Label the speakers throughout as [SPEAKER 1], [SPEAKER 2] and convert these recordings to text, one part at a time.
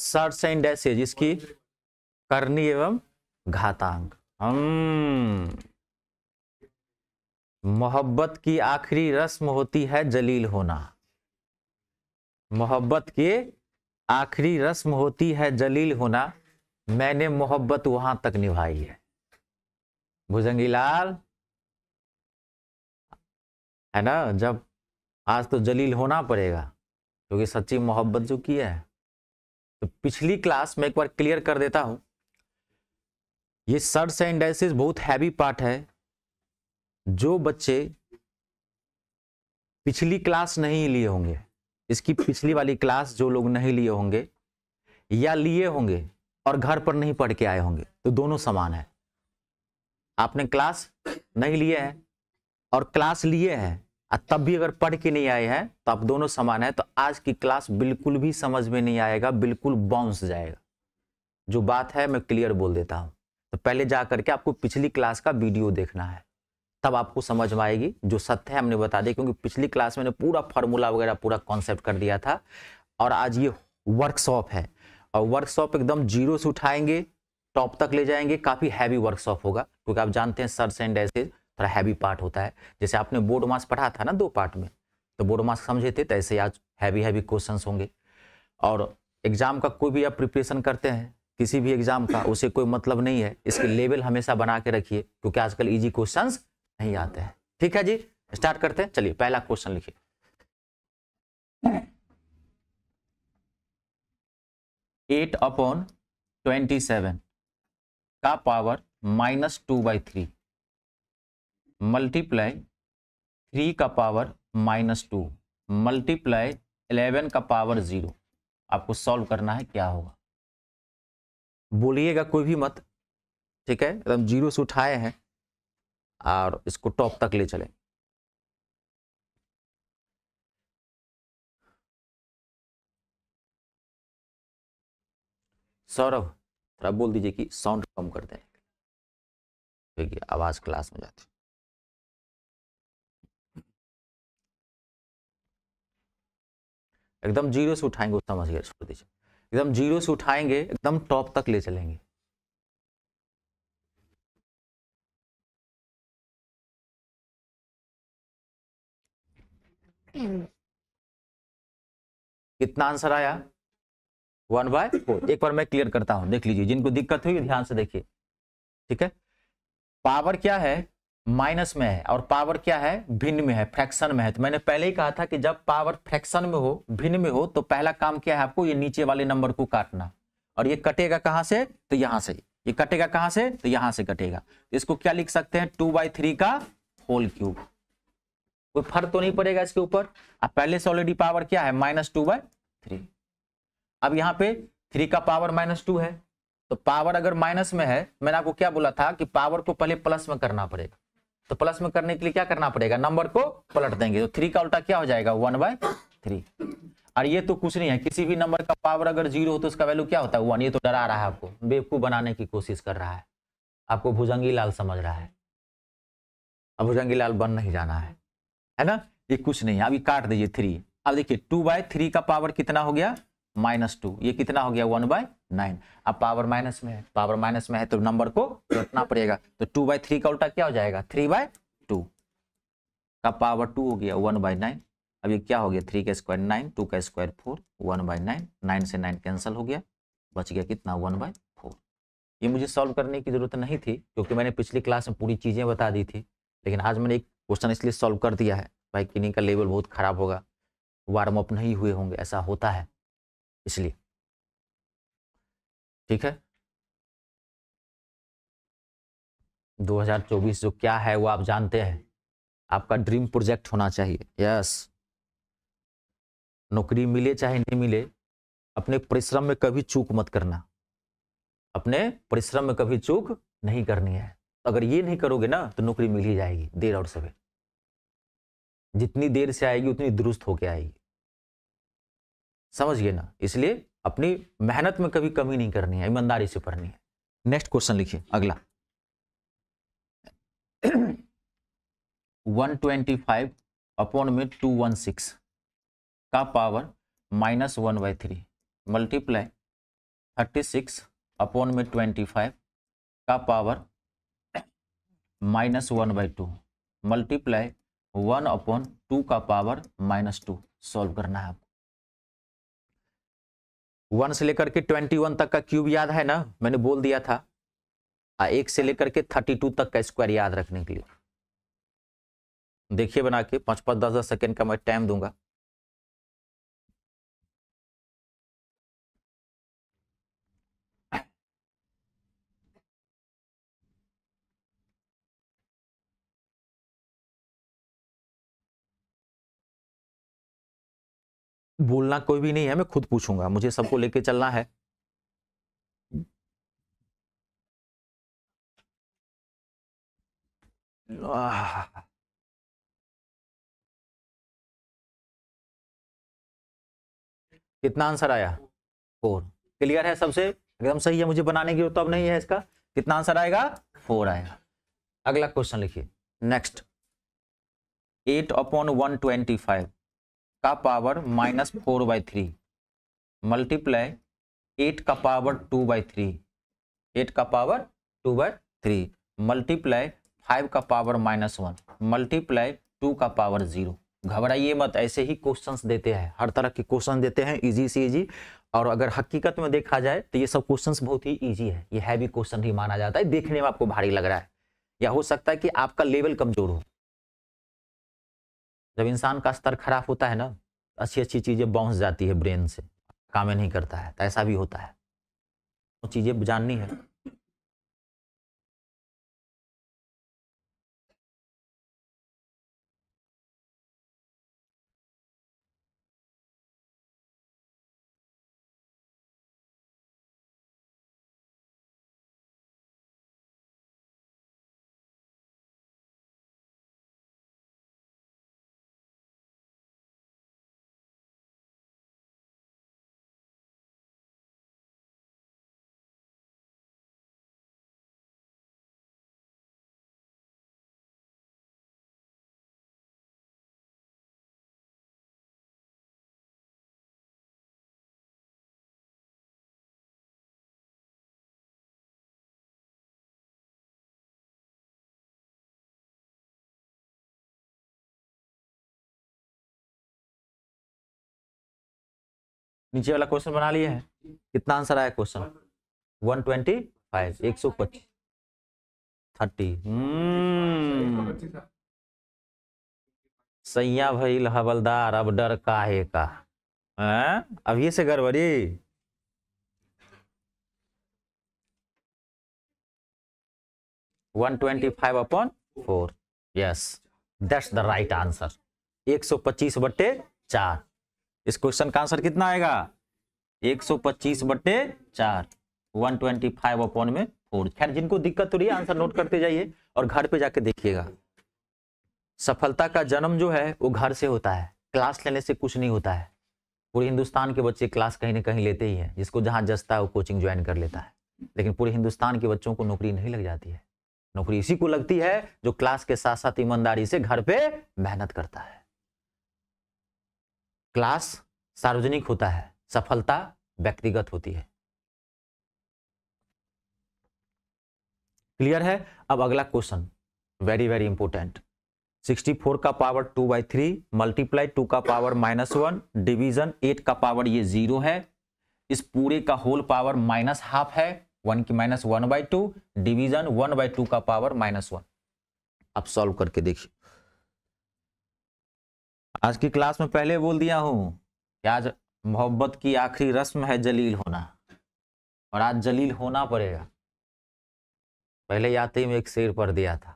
[SPEAKER 1] Shirts and इसकी करनी एवं घातांक हम हम्म। मोहब्बत की आखिरी रस्म होती है जलील होना मोहब्बत की आखिरी रस्म होती है जलील होना मैंने मोहब्बत वहां तक निभाई है भुजंगी लाल है ना जब आज तो जलील होना पड़ेगा क्योंकि सच्ची मोहब्बत जो की है तो पिछली क्लास में एक बार क्लियर कर देता हूं ये सर्स एंड बहुत हैवी पार्ट है जो बच्चे पिछली क्लास नहीं लिए होंगे इसकी पिछली वाली क्लास जो लोग नहीं लिए होंगे या लिए होंगे और घर पर नहीं पढ़ के आए होंगे तो दोनों समान है आपने क्लास नहीं लिए है और क्लास लिए हैं तब भी अगर पढ़ के नहीं आए हैं तो आप दोनों समान है तो आज की क्लास बिल्कुल भी समझ में नहीं आएगा बिल्कुल बाउंस जाएगा जो बात है मैं क्लियर बोल देता हूँ तो पहले जा करके आपको पिछली क्लास का वीडियो देखना है तब आपको समझ में आएगी जो सत्य है हमने बता दिया क्योंकि पिछली क्लास में पूरा फॉर्मूला वगैरह पूरा कॉन्सेप्ट कर दिया था और आज ये वर्कशॉप है और वर्कशॉप एकदम जीरो से उठाएंगे टॉप तक ले जाएंगे काफ़ी हैवी वर्कशॉप होगा क्योंकि आप जानते हैं सर एंड ऐसे थोड़ा हैवी पार्ट होता है जैसे आपने बोर्ड मास पढ़ा था ना दो पार्ट में तो बोर्ड मास समझे थे तो ऐसे आज हैवी हैवी क्वेश्चन होंगे और एग्ज़ाम का कोई भी आप प्रिपरेशन करते हैं किसी भी एग्ज़ाम का उसे कोई मतलब नहीं है इसके लेवल हमेशा बना के रखिए क्योंकि आजकल इजी क्वेश्चन नहीं आते हैं ठीक है जी स्टार्ट करते हैं चलिए पहला क्वेश्चन लिखिए एट अपॉन ट्वेंटी सेवन का power minus two by three multiply three का power minus two multiply eleven का पावर ज़ीरो आपको सॉल्व करना है क्या होगा बोलिएगा कोई भी मत ठीक है एकदम जीरो से
[SPEAKER 2] उठाए हैं और इसको टॉप तक ले चलें सौरभ थोड़ा बोल दीजिए कि साउंड कम कर दें आवाज़ क्लास में जाती है एकदम जीरो से उठाएंगे उतना मछली छोड़ दीजिए एकदम जीरो से उठाएंगे एकदम टॉप तक ले चलेंगे कितना आंसर आया वन
[SPEAKER 1] बाय फोर एक बार मैं क्लियर करता हूं देख लीजिए जिनको दिक्कत हुई ध्यान से देखिए ठीक है पावर क्या है माइनस में है और पावर क्या है भिन्न में है फ्रैक्शन में है तो मैंने पहले ही कहा था कि जब पावर फ्रैक्शन में हो भिन्न में हो तो पहला काम क्या है आपको ये नीचे वाले नंबर को काटना और ये कटेगा कहां से तो यहाँ से ये कटेगा कहां से तो यहां से कटेगा तो इसको क्या लिख सकते हैं टू बाई थ्री का होल क्यूब कोई फर्क तो नहीं पड़ेगा इसके ऊपर अब पहले से ऑलरेडी पावर क्या है माइनस टू बाई थ्री अब यहाँ पे थ्री का पावर माइनस टू है तो पावर अगर माइनस में है मैंने आपको क्या बोला था कि पावर को पहले प्लस में करना पड़ेगा तो प्लस में करने के लिए क्या करना पड़ेगा नंबर को पलट देंगे तो थ्री का उल्टा क्या हो जाएगा वन बाय थ्री और ये तो कुछ नहीं है किसी भी नंबर का पावर अगर जीरो हो तो उसका वैल्यू क्या होता है वन ये तो डरा रहा है आपको बेवकूफ बनाने की कोशिश कर रहा है आपको भुजंगी लाल समझ रहा है अब भुजंगी लाल बन नहीं जाना है है ना ये कुछ नहीं है अभी काट दीजिए थ्री अब देखिए टू बाय थ्री का पावर कितना हो गया माइनस टू ये कितना हो गया वन बाय नाइन अब पावर माइनस में है पावर माइनस में है तो नंबर को रटना पड़ेगा तो टू बाय थ्री का उल्टा क्या हो जाएगा थ्री बाय टू का पावर टू हो गया वन बाय नाइन अब ये क्या हो गया थ्री का स्क्वायर नाइन टू का square four one by nine nine से नाइन कैंसिल हो गया बच गया कितना वन बाय फोर ये मुझे सॉल्व करने की जरूरत नहीं थी क्योंकि मैंने पिछली क्लास में पूरी चीज़ें बता दी थी लेकिन आज मैंने एक क्वेश्चन इसलिए सॉल्व कर दिया है भाई किन्हीं का लेवल
[SPEAKER 2] बहुत खराब होगा वार्म अप नहीं हुए होंगे ऐसा होता है इसलिए ठीक है
[SPEAKER 1] 2024 जो क्या है वो आप जानते हैं आपका ड्रीम प्रोजेक्ट होना चाहिए यस नौकरी मिले चाहे नहीं मिले अपने परिश्रम में कभी चूक मत करना अपने परिश्रम में कभी चूक नहीं करनी है अगर ये नहीं करोगे ना तो नौकरी मिल ही जाएगी देर और सवेर जितनी देर से आएगी उतनी दुरुस्त होके आएगी समझिए ना इसलिए अपनी मेहनत में कभी कमी नहीं करनी है ईमानदारी से पढ़नी है नेक्स्ट क्वेश्चन लिखिए अगला 125 अपॉन में 216 का power minus one by three multiply thirty six upon में ट्वेंटी फाइव का power minus one by two multiply one upon two का पावर माइनस टू सॉल्व करना है आपको वन से लेकर के ट्वेंटी वन तक का क्यूब याद है ना मैंने बोल दिया था आ एक से लेकर के थर्टी टू
[SPEAKER 2] तक का स्क्वायर याद रखने के लिए देखिए बना के पाँच पाँच दस दस सेकेंड का मैं टाइम दूंगा बोलना कोई भी नहीं है मैं खुद पूछूंगा मुझे सबको लेके चलना है कितना आंसर आया फोर
[SPEAKER 1] क्लियर है सबसे एकदम सही है मुझे बनाने की तो अब नहीं है इसका कितना आंसर आएगा फोर आएगा अगला क्वेश्चन लिखिए next eight upon one twenty five का power minus four by three multiply eight का power two by three eight का power two by three multiply five का power minus one multiply two का power zero घबराइए मत ऐसे ही questions देते हैं हर तरह के क्वेश्चन देते हैं इजी से इजी और अगर हकीकत में देखा जाए तो ये सब क्वेश्चंस बहुत ही इजी है ये हैवी क्वेश्चन ही माना जाता है देखने में आपको भारी लग रहा है या हो सकता है कि आपका लेवल कमजोर हो जब इंसान का स्तर खराब होता है ना अच्छी अच्छी चीज़ें बाउंस जाती है ब्रेन से काम नहीं करता है तो ऐसा भी होता है
[SPEAKER 2] वो चीज़ें जाननी है नीचे वाला क्वेश्चन बना लिए हैं कितना आंसर आया क्वेश्चन वन ट्वेंटी फाइव एक सौ पच्चीस थर्टी हम्म।
[SPEAKER 1] सैया भई हवलदार अब डर काहे का है अब ये से गड़बड़ी one twenty five upon four yes that's the right answer एक सौ पच्चीस बट्टे चार इस क्वेश्चन का आंसर कितना आएगा 125 सौ पच्चीस बट्टे चार वन ट्वेंटी फाइव अपॉन में फोर खैर जिनको दिक्कत हो रही है आंसर नोट करते जाइए और घर पे जाके देखिएगा सफलता का जन्म जो है वो घर से होता है क्लास लेने से कुछ नहीं होता है पूरे हिंदुस्तान के बच्चे क्लास कहीं ना कहीं लेते ही हैं जिसको जहाँ जसता है वो कोचिंग ज्वाइन कर लेता है लेकिन पूरे हिंदुस्तान के बच्चों को नौकरी नहीं लग जाती है नौकरी इसी को लगती है जो क्लास के साथ साथ ईमानदारी से घर पे मेहनत करता है क्लास सार्वजनिक होता है सफलता व्यक्तिगत होती है क्लियर है अब अगला क्वेश्चन वेरी वेरी इंपॉर्टेंट 64 का power 2 by three multiply two का power minus one division eight का पावर ये जीरो है इस पूरे का होल पावर माइनस हाफ है वन की minus one by two division one by two का पावर माइनस वन आप सॉल्व करके देखिए आज की क्लास में पहले बोल दिया हूँ कि आज मोहब्बत की आखिरी रस्म है जलील होना और आज जलील होना पड़ेगा पहले आते ही में एक शेर पढ़ दिया था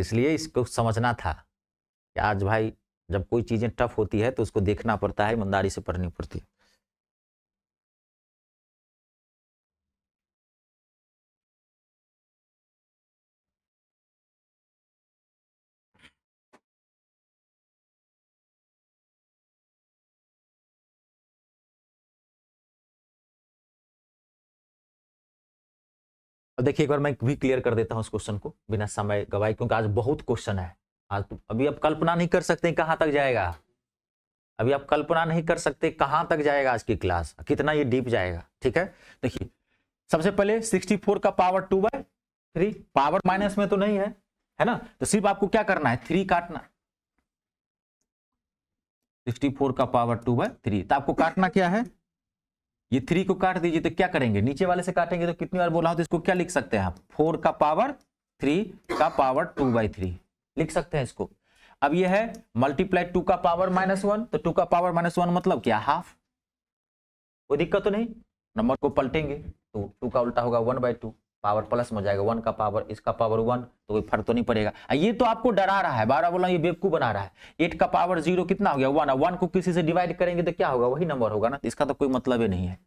[SPEAKER 1] इसलिए इसको समझना था कि आज भाई
[SPEAKER 2] जब कोई चीज़ें टफ होती है तो उसको देखना पड़ता है ईमानदारी से पढ़नी पड़ती है अब देखिए एक बार मैं भी क्लियर कर देता हूँ
[SPEAKER 1] उस क्वेश्चन को बिना समय गवाए क्योंकि आज बहुत क्वेश्चन है आज हाँ, तो अभी आप कल्पना नहीं कर सकते कहाँ तक जाएगा अभी आप कल्पना नहीं कर सकते कहाँ तक जाएगा आज की क्लास कितना ये डीप जाएगा ठीक है देखिए सबसे पहले 64 का power two by three power minus में तो नहीं है है ना तो सिर्फ आपको क्या करना है थ्री काटना 64 का पावर टू बाय थ्री तो आपको काटना क्या है ये थ्री को काट दीजिए तो क्या करेंगे नीचे वाले से काटेंगे तो कितनी बार बोला हो तो इसको क्या लिख सकते हैं आप फोर का पावर थ्री का पावर टू बाई थ्री लिख सकते हैं इसको अब ये है मल्टीप्लाई टू का पावर माइनस वन तो टू का पावर माइनस वन मतलब क्या हाफ कोई दिक्कत तो नहीं नंबर को पलटेंगे तो टू का उल्टा होगा one by two power plus में जाएगा वन का पावर इसका पावर वन तो कोई फर्क तो नहीं पड़ेगा ये तो आपको डरा रहा है बारह बोला ये बेवकू बना रहा है एट का पावर जीरो कितना हो गया वन वन को किसी से डिवाइड करेंगे तो क्या होगा वही नंबर होगा ना तो इसका तो कोई मतलब ही नहीं है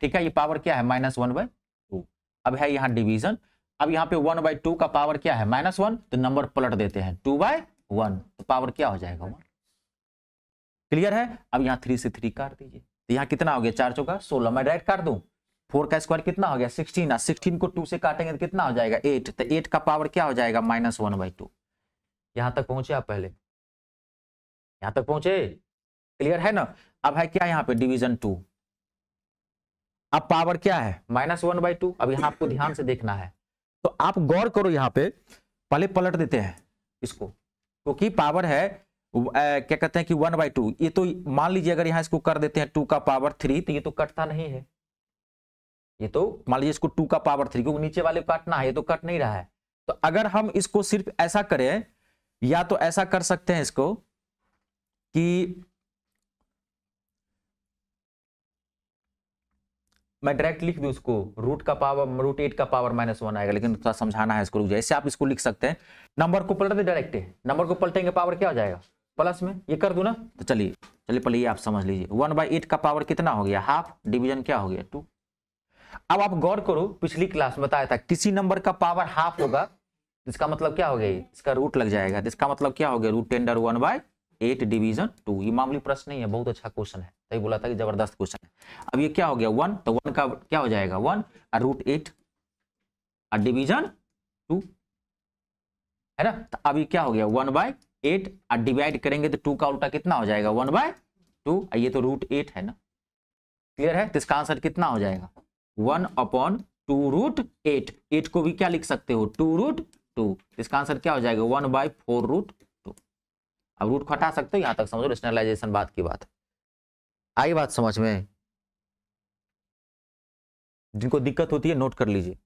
[SPEAKER 1] ठीक है ये पावर क्या है माइनस वन बाई टू अब है यहाँ डिवीजन अब यहाँ पे वन बाई टू का पावर क्या है माइनस वन तो नंबर पलट देते हैं टू बाय वन तो पावर क्या हो जाएगा वन क्लियर है अब यहाँ थ्री से थ्री काट दीजिए तो यहाँ कितना हो गया चार चौका सोलह मैं डायरेक्ट काट दूँ फोर का स्क्वायर कितना हो गया सिक्सटीन सिक्सटीन को टू से काटेंगे तो कितना हो जाएगा एट तो एट का पावर क्या हो जाएगा माइनस वन बाई टू यहां तक पहुंचे आप पहले यहां तक पहुंचे क्लियर है ना अब है क्या यहाँ पे डिवीजन टू अब पावर क्या है माइनस वन बाई टू अब यहाँ आपको ध्यान से देखना है तो आप गौर करो यहाँ पे पहले पलट देते हैं इसको क्योंकि तो पावर है आ, क्या कहते हैं कि वन बाई टू ये तो मान लीजिए अगर यहाँ इसको कर देते हैं टू का पावर थ्री तो ये तो कटता नहीं है ये तो मान लीजिए इसको टू का पावर थ्री क्योंकि नीचे वाले काटना है ये तो कट नहीं रहा है तो अगर हम इसको सिर्फ ऐसा करें या तो ऐसा कर सकते हैं इसको कि मैं डायरेक्ट लिख दू इसको रूट का पावर रूट एट का पावर माइनस वन आएगा लेकिन थोड़ा समझाना है इसको रुक जाए इससे आप इसको लिख सकते हैं नंबर को पलट दे डायरेक्ट नंबर को पलटेंगे पावर क्या हो जाएगा प्लस में ये कर दू ना तो चलिए चलिए पहले ये आप समझ लीजिए वन बाई एट का पावर कितना हो गया हाफ डिवीजन क्या हो गया टू अब आप गौर करो पिछली क्लास में बताया था किसी नंबर का पावर हाफ होगा इसका मतलब क्या हो गया इसका रूट लग जाएगा इसका मतलब क्या हो गया रूट टेंडर one by eight division two ये मामूली प्रश्न नहीं है बहुत अच्छा क्वेश्चन है सही तो बोला था कि जबरदस्त क्वेश्चन है अब ये क्या हो गया वन तो वन का क्या हो जाएगा वन और रूट एट और डिवीजन टू है ना तो अब ये क्या हो गया वन बाय एट और डिवाइड करेंगे तो टू का उल्टा कितना हो जाएगा वन बाय टू ये तो रूट एट है ना क्लियर है तो इसका आंसर कितना हो जाएगा one upon two root eight eight को भी क्या लिख सकते हो टू रूट टू इसका आंसर क्या हो जाएगा one by four root two अब रूट को हटा सकते हो यहां तक समझो रेशनलाइजेशन बात की बात आई बात समझ में जिनको दिक्कत होती है नोट कर लीजिए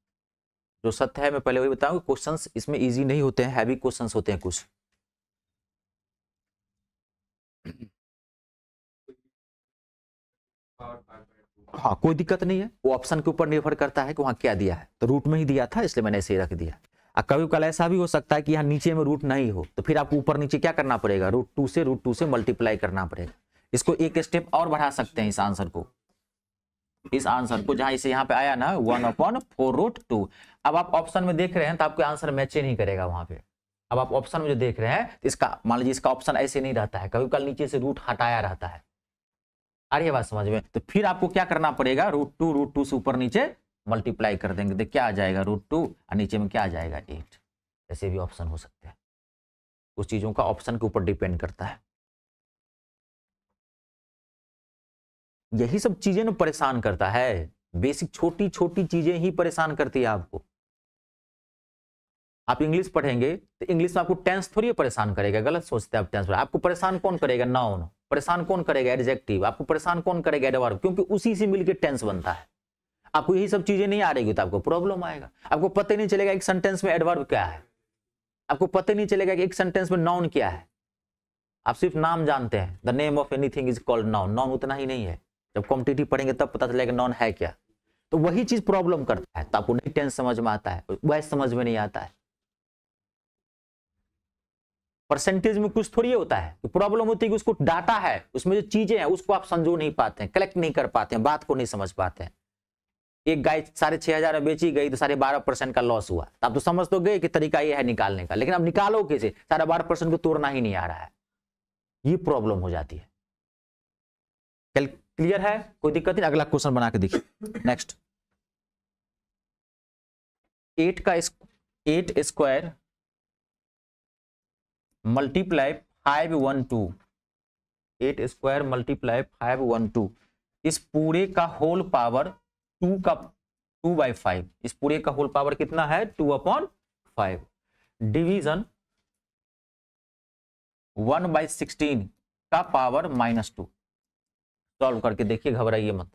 [SPEAKER 1] जो सत्य है मैं पहले वही बताऊं क्वेश्चन इसमें इजी नहीं होते हैं हैवी क्वेश्चन होते हैं कुछ और हाँ कोई दिक्कत नहीं है वो ऑप्शन के ऊपर निर्भर करता है कि वहाँ क्या दिया है तो रूट में ही दिया था इसलिए मैंने ऐसे ही रख दिया अब कभी कल ऐसा भी हो सकता है कि यहाँ नीचे में रूट नहीं हो तो फिर आपको ऊपर नीचे क्या करना पड़ेगा रूट टू से रूट टू से मल्टीप्लाई करना पड़ेगा इसको एक स्टेप और बढ़ा सकते हैं इस आंसर को इस आंसर को जहां इसे यहाँ पे आया ना one upon four root two अब आप ऑप्शन में देख रहे हैं तो आपके आंसर मैच नहीं करेगा वहां पे अब आप ऑप्शन में जो देख रहे हैं इसका मान लीजिए इसका ऑप्शन ऐसे नहीं रहता है कभी कल नीचे से रूट हटाया रहता है आ रही है बात समझ में तो फिर आपको क्या करना पड़ेगा रूट टू रूट टू से ऊपर नीचे मल्टीप्लाई कर देंगे तो क्या आ जाएगा रूट टू और नीचे में क्या
[SPEAKER 2] आ जाएगा एट ऐसे भी ऑप्शन हो सकते हैं उस चीज़ों का ऑप्शन के ऊपर डिपेंड करता है यही सब चीज़ें ना
[SPEAKER 1] परेशान करता है बेसिक छोटी छोटी चीज़ें ही परेशान करती है आपको आप इंग्लिश पढ़ेंगे तो इंग्लिश में आपको टेंस थोड़ी परेशान करेगा गलत सोचते हैं आप टेंस आपको परेशान कौन करेगा नाउन परेशान कौन करेगा एडजेक्टिव आपको परेशान कौन करेगा एडवर्ब क्योंकि उसी से मिलकर टेंस बनता है आपको यही सब चीजें नहीं आ रही तो आपको प्रॉब्लम आएगा आपको पता ही नहीं चलेगा एक सेंटेंस में एडवर्ब क्या है आपको पता ही नहीं चलेगा कि एक सेंटेंस में नाउन क्या है आप सिर्फ नाम जानते हैं the name of anything is called noun noun उतना ही नहीं है जब क्वान्टिटी पढ़ेंगे तब पता चलेगा नॉन है क्या तो वही चीज प्रॉब्लम करता है तो आपको नहीं टेंस समझ में आता है वह समझ में नहीं आता है परसेंटेज में कुछ थोड़ी होता है तो प्रॉब्लम होती है कि उसको डाटा है उसमें जो चीजें हैं उसको आप संजो नहीं पाते हैं कलेक्ट नहीं कर पाते हैं बात को नहीं समझ पाते हैं एक गाय साढ़े छह हजार में बेची गई तो साढ़े बारह परसेंट का लॉस हुआ तो आप तो समझ तो गए कि तरीका यह है निकालने का लेकिन अब निकालो कैसे साढ़े बारह परसेंट को तोड़ना ही नहीं आ रहा है ये प्रॉब्लम हो जाती है क्लियर है कोई दिक्कत नहीं अगला क्वेश्चन बना के देखिए नेक्स्ट एट का eight square multiply five one two eight square multiply five one two इस पूरे का होल पावर टू का टू बाई फाइव इस पूरे का होल पावर कितना है two upon five division one by
[SPEAKER 2] sixteen का पावर माइनस टू सॉल्व करके देखिए घबराइए मत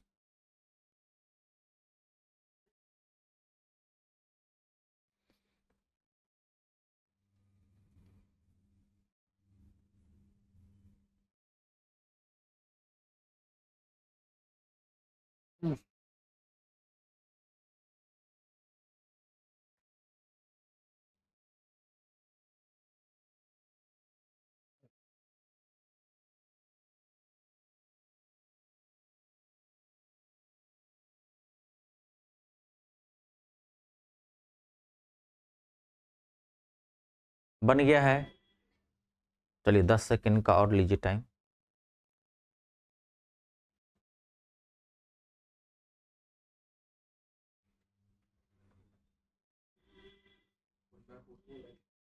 [SPEAKER 2] बन गया है चलिए दस सेकेंड का और लीजिए time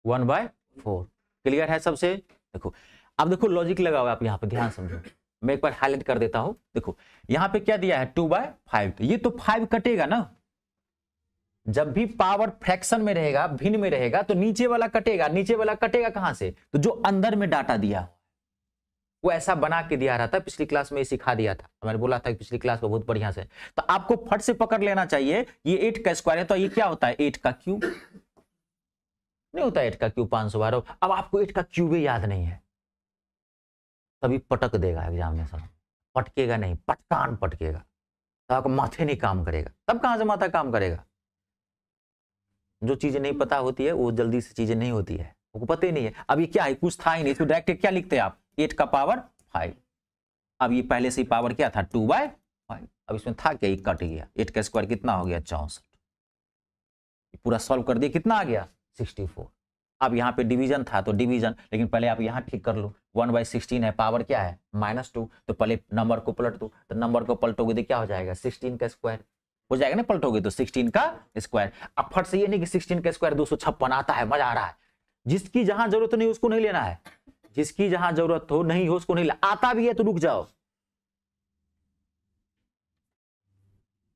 [SPEAKER 1] one by four clear है सबसे देखो अब देखो लॉजिक लगा हुआ आप यहाँ पे ध्यान समझो मैं एक बार हाईलाइट कर देता हूँ देखो यहाँ पे क्या दिया है टू बाय फाइव ये तो फाइव कटेगा ना जब भी पावर फ्रैक्शन में रहेगा भिन्न में रहेगा तो नीचे वाला कटेगा नीचे वाला कटेगा कहां से तो जो अंदर में डाटा दिया वो ऐसा बना के दिया रहा था पिछली क्लास में सिखा दिया था तो मैंने बोला था पिछली क्लास में बहुत बढ़िया से तो आपको फट से पकड़ लेना चाहिए ये एट का स्क्वायर है तो ये क्या होता है एट का क्यूब नहीं होता एट का क्यूब पांच सौ बारह अब आपको एट का क्यूब याद नहीं है तभी पटक देगा एग्जाम में सर पटकेगा नहीं पटकान पटकेगा तो आपको माथे नहीं काम करेगा तब कहां से माथा काम करेगा जो चीज़ें नहीं पता होती है वो जल्दी से चीज़ें नहीं होती है आपको पता ही नहीं है अब ये क्या है कुछ था ही नहीं इसमें डायरेक्ट क्या लिखते हैं आप एट का पावर फाइव अब ये पहले से ही पावर क्या था टू बाय फाइव अब इसमें था क्या एक कट गया एट का स्क्वायर कितना हो गया चौंसठ पूरा सॉल्व कर दिया कितना आ गया सिक्सटी फोर अब यहाँ पे डिवीजन था तो डिवीजन लेकिन पहले आप यहाँ ठीक कर लो वन बाई सिक्सटीन है पावर क्या है माइनस टू तो पहले नंबर को पलट दो तो नंबर को पलटोगे तो क्या हो जाएगा सिक्सटीन का स्क्वायर हो जाएगा ना पलटोगे तो सिक्सटीन का स्क्वायर अब फट से ये नहीं कि सिक्सटीन का स्क्वायर दो सौ छप्पन आता है मजा आ रहा है जिसकी जहां जरूरत नहीं उसको नहीं लेना है जिसकी जहां जरूरत हो नहीं हो उसको नहीं लेना आता भी है तो रुक जाओ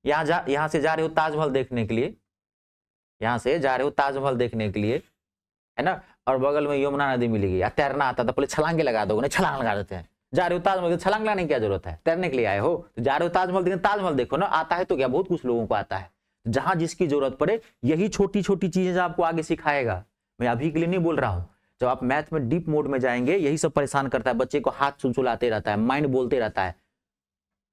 [SPEAKER 1] यहां जा यहां से जा रहे हो ताजमहल देखने के लिए यहां से जा रहे हो ताजमहल देखने के लिए है ना और बगल में यमुना नदी मिलेगी या तैरना आता था तो पहले छलांगे लगा दोगे ना छलांग लगा देते हैं जा रहे हो ताजमहल छलांग लाने की क्या जरूरत है तैरने के लिए आए हो तो जा रहे हो ताजमहल देखो ताजमहल देखो ना आता है तो क्या बहुत कुछ लोगों को आता है जहां जिसकी जरूरत पड़े यही छोटी छोटी चीजें आपको आगे सिखाएगा मैं अभी के लिए नहीं बोल रहा हूँ जब आप मैथ में डीप मोड में जाएंगे यही सब परेशान करता है बच्चे को हाथ सुलसुलाते रहता है माइंड बोलते रहता है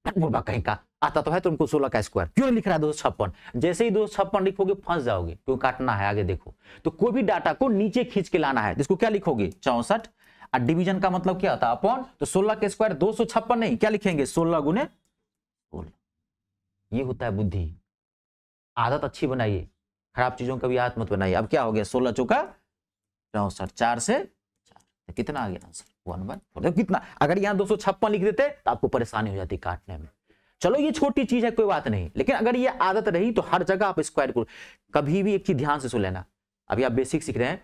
[SPEAKER 1] कहीं का आता तो है तुमको सोलह का स्क्वायर क्यों लिख रहा है दो छप्पन जैसे ही दो छप्पन लिखोगे फंस जाओगे क्यों काटना है आगे देखो तो कोई भी डाटा को नीचे खींच के लाना है जिसको क्या लिखोगे चौसठ और डिवीजन का मतलब क्या होता है अपॉन तो सोलह के स्क्वायर दो सौ छप्पन नहीं क्या लिखेंगे सोलह गुने सोलह ये होता है बुद्धि आदत अच्छी बनाइए खराब चीजों का भी आदत मत बनाइए अब क्या हो गया सोलह चौका चौसठ चार से चार तो कितना आ गया आंसर वन वन देखो कितना अगर यहाँ दो सौ छप्पन लिख देते तो आपको परेशानी हो जाती काटने में चलो ये छोटी चीज है कोई बात नहीं लेकिन अगर ये आदत रही तो हर जगह आप स्क्वायर को कभी भी एक चीज ध्यान से सुन लेना अभी आप बेसिक सीख रहे हैं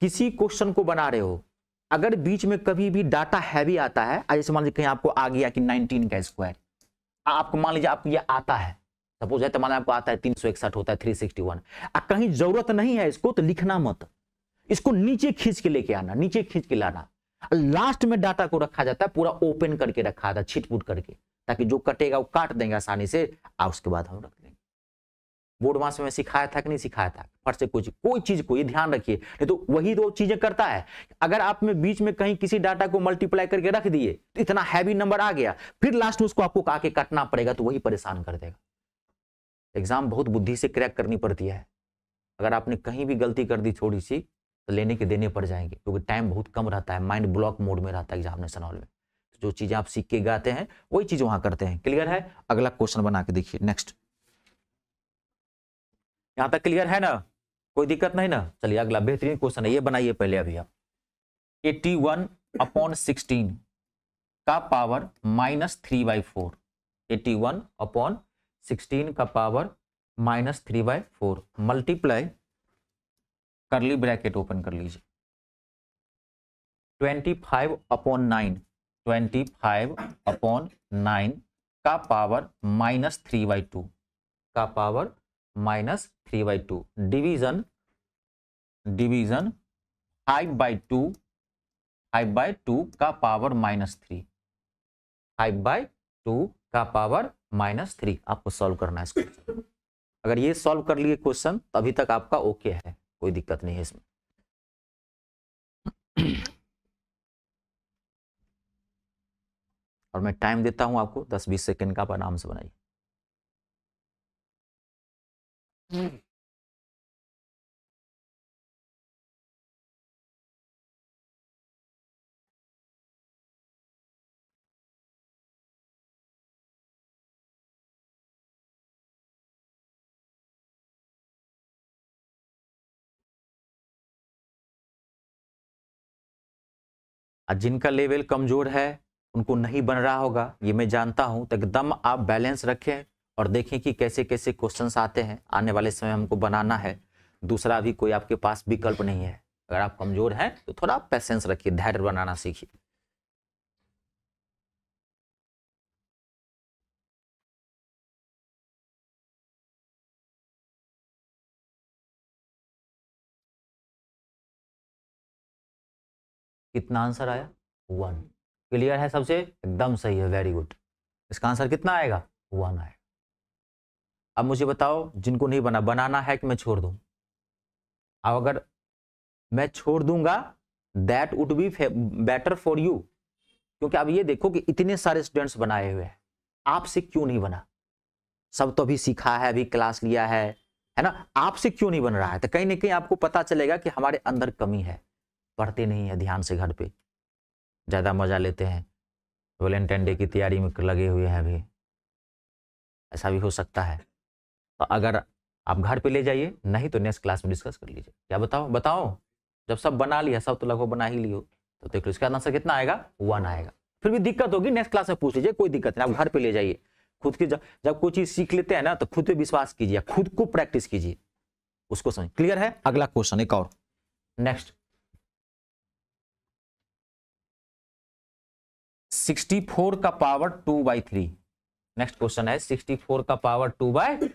[SPEAKER 1] किसी क्वेश्चन को बना रहे हो अगर बीच में कभी भी डाटा हैवी आता है जैसे मान लीजिए कहीं आपको आ गया कि 19 का स्क्वायर आपको मान लीजिए आपको ये आता है सपोज है तो मान आपको आता है तीन होता है थ्री सिक्सटी कहीं जरूरत नहीं है इसको तो लिखना मत इसको नीचे खींच के लेके आना नीचे खींच के लाना लास्ट में डाटा को रखा जाता है पूरा ओपन करके रखा जाता है छिटपुट करके ताकि जो कटेगा वो काट देंगे आसानी से आ उसके बाद हम रख देंगे बोर्ड मास में सिखाया था कि नहीं सिखाया था फट से कोई कोई चीज को ये ध्यान रखिए नहीं तो वही दो चीजें करता है अगर आप में बीच में कहीं किसी डाटा को मल्टीप्लाई करके रख दिए तो इतना हैवी नंबर आ गया फिर लास्ट में उसको आपको आके काटना पड़ेगा तो वही परेशान कर देगा एग्जाम बहुत बुद्धि से क्रैक करनी पड़ती है अगर आपने कहीं भी गलती कर दी थोड़ी सी तो लेने के देने पड़ जाएंगे क्योंकि टाइम बहुत कम रहता है माइंड ब्लॉक मोड में रहता है एग्जामिनेशन हॉल में जो चीजें आप सीख के गाते हैं वही चीज वहां करते हैं क्लियर है अगला क्वेश्चन बना के देखिए नेक्स्ट यहां तक क्लियर है ना कोई दिक्कत नहीं ना चलिए अगला बेहतरीन क्वेश्चन है ये बनाइए पहले अभी आप एटी वन अपॉन सिक्सटीन का power minus three by four eighty one upon sixteen का power minus three by four multiply करली ब्रैकेट ओपन कर लीजिए twenty five upon nine twenty five upon nine का power minus three by two का power minus three by two division division five by two five by two का power minus three five by two का power minus three आपको solve करना है अगर ये solve कर लिए क्वेश्चन तो अभी तक आपका ओके है कोई दिक्कत नहीं है इसमें और मैं टाइम देता हूं आपको दस बीस सेकेंड का आप आराम से बनाइए
[SPEAKER 2] Mm. जिनका लेवल
[SPEAKER 1] कमजोर है उनको नहीं बन रहा होगा ये मैं जानता हूं तो एकदम आप बैलेंस रखें और देखें कि कैसे कैसे क्वेश्चंस आते हैं आने वाले समय हमको बनाना है दूसरा अभी कोई आपके पास विकल्प नहीं है अगर आप कमजोर हैं तो थोड़ा पैसेंस रखिए धैर्य बनाना सीखिए
[SPEAKER 2] कितना आंसर आया वन
[SPEAKER 1] क्लियर है सबसे एकदम सही है वेरी गुड इसका आंसर कितना आएगा वन आएगा अब मुझे बताओ जिनको नहीं बना बनाना है कि मैं छोड़ दूँ अब अगर मैं छोड़ दूंगा that would be better for you क्योंकि अब ये देखो कि इतने सारे स्टूडेंट्स बनाए हुए हैं आपसे क्यों नहीं बना सब तो अभी सीखा है अभी क्लास लिया है है ना आपसे क्यों नहीं बन रहा है तो कहीं ना कहीं आपको पता चलेगा कि हमारे अंदर कमी है पढ़ते नहीं है ध्यान से घर पे ज़्यादा मजा लेते हैं वेलेंटाइन डे की तैयारी में लगे हुए हैं अभी ऐसा भी हो सकता है तो अगर आप घर पे ले जाइए नहीं तो नेक्स्ट क्लास में डिस्कस कर लीजिए क्या बताओ बताओ जब सब बना लिया सब तो लगभग बना ही लियो तो देख लो इसका आंसर कितना आएगा वन आएगा फिर भी दिक्कत होगी नेक्स्ट क्लास में पूछ लीजिए कोई दिक्कत नहीं आप घर पे ले जाइए खुद की जब जब कोई चीज सीख लेते हैं ना तो खुद पे विश्वास कीजिए खुद को प्रैक्टिस कीजिए उसको समझ क्लियर है अगला क्वेश्चन एक और नेक्स्ट सिक्सटी फोर का power two by three next question है सिक्सटी फोर का power two by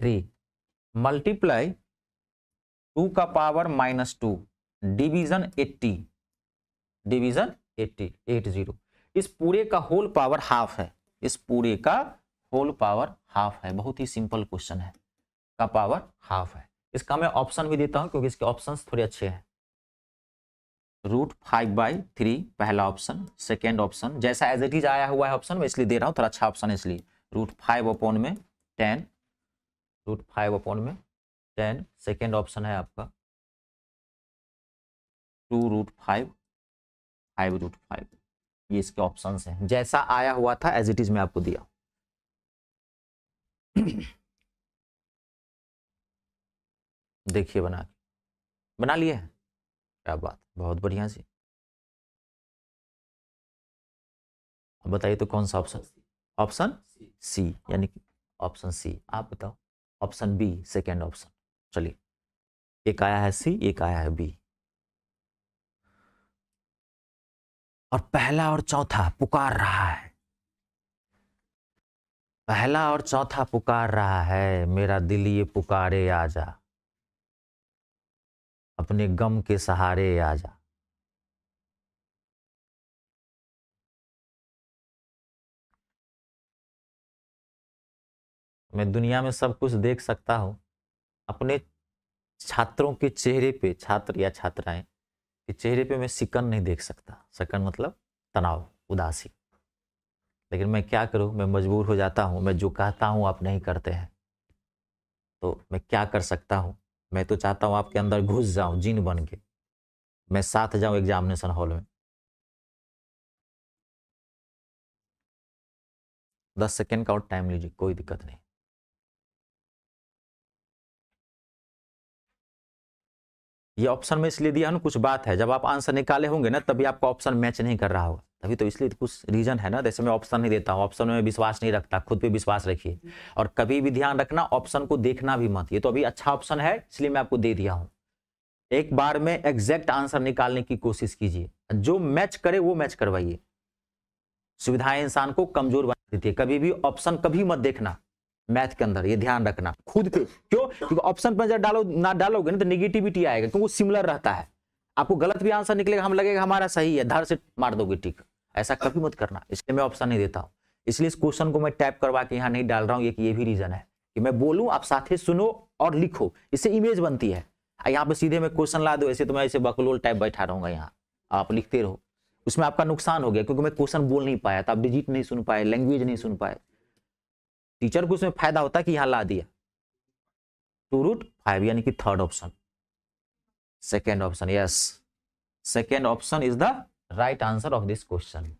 [SPEAKER 1] three multiply two का power minus two division eighty division eighty eight zero इस पूरे का होल पावर हाफ है इस पूरे का होल पावर हाफ है बहुत ही सिंपल क्वेश्चन है का पावर हाफ है इसका मैं ऑप्शन भी देता हूं क्योंकि इसके ऑप्शंस थोड़े अच्छे हैं रूट फाइव बाई थ्री पहला ऑप्शन सेकेंड ऑप्शन जैसा एज इट इज आया हुआ है ऑप्शन में इसलिए दे रहा हूँ थोड़ा अच्छा ऑप्शन है इसलिए रूट फाइव अपॉन में टेन रूट फाइव अपॉन में टेन सेकेंड ऑप्शन है आपका
[SPEAKER 2] two root five five root five ये इसके ऑप्शन हैं जैसा आया हुआ था एज इट इज मैं आपको दिया देखिए बना के बना लिए क्या बात बहुत बढ़िया जी अब बताइए तो कौन सा ऑप्शन ऑप्शन सी यानी कि
[SPEAKER 1] ऑप्शन सी आप बताओ ऑप्शन बी सेकेंड ऑप्शन चलिए एक आया है सी एक आया है बी और पहला और चौथा पुकार रहा है पहला और चौथा पुकार रहा है मेरा दिल ये पुकारे आजा
[SPEAKER 2] अपने गम के सहारे आजा मैं दुनिया में सब कुछ देख सकता हूँ अपने छात्रों के
[SPEAKER 1] चेहरे पे छात्र या छात्राएं के चेहरे पे मैं सिकन नहीं देख सकता सिकन मतलब तनाव उदासी लेकिन मैं क्या करूँ मैं मजबूर हो जाता हूँ मैं जो कहता हूँ आप नहीं करते हैं तो मैं क्या कर सकता हूँ मैं तो चाहता हूँ आपके अंदर
[SPEAKER 2] घुस जाऊँ जीन बन के मैं साथ जाऊँ एग्जामिनेशन हॉल में दस सेकेंड का और टाइम लीजिए कोई दिक्कत नहीं
[SPEAKER 1] ये ऑप्शन में इसलिए दिया ना कुछ बात है जब आप आंसर निकाले होंगे ना तभी आपका ऑप्शन मैच नहीं कर रहा होगा तभी तो इसलिए कुछ रीजन है ना जैसे मैं ऑप्शन नहीं देता हूँ ऑप्शन में विश्वास नहीं रखता खुद पे विश्वास रखिए और कभी भी ध्यान रखना ऑप्शन को देखना भी मत ये तो अभी अच्छा ऑप्शन है इसलिए मैं आपको दे दिया हूँ एक बार में एग्जैक्ट आंसर निकालने की कोशिश कीजिए जो मैच करे वो मैच करवाइए सुविधाएं इंसान को कमजोर बना देती है कभी भी ऑप्शन कभी मत देखना मैथ के अंदर ये ध्यान रखना खुद के क्यों क्योंकि ऑप्शन पर डालो ना डालोगे ना तो निगेटिविटी आएगा क्योंकि सिमिलर रहता है आपको गलत भी आंसर निकलेगा हम लगेगा हमारा सही है धर से मार दोगे ठीक ऐसा कभी मत करना इसलिए मैं ऑप्शन नहीं देता हूँ इसलिए इस क्वेश्चन को मैं टाइप करवा के यहाँ नहीं डाल रहा हूँ एक ये भी रीजन है कि मैं बोलूँ आप साथ सुनो और लिखो इससे इमेज बनती है यहाँ पे सीधे मैं क्वेश्चन ला दो ऐसे तो मैं ऐसे बकलोल टाइप बैठा रहूंगा यहाँ आप लिखते रहो उसमें आपका नुकसान हो गया क्योंकि मैं क्वेश्चन बोल नहीं पाया था तो आप डिजिट नहीं सुन पाए लैंग्वेज नहीं सुन पाए टीचर को उसमें फायदा होता है कि यहाँ ला दिया टू रूट फाइव यानी कि third option second option yes second option is the right answer of this question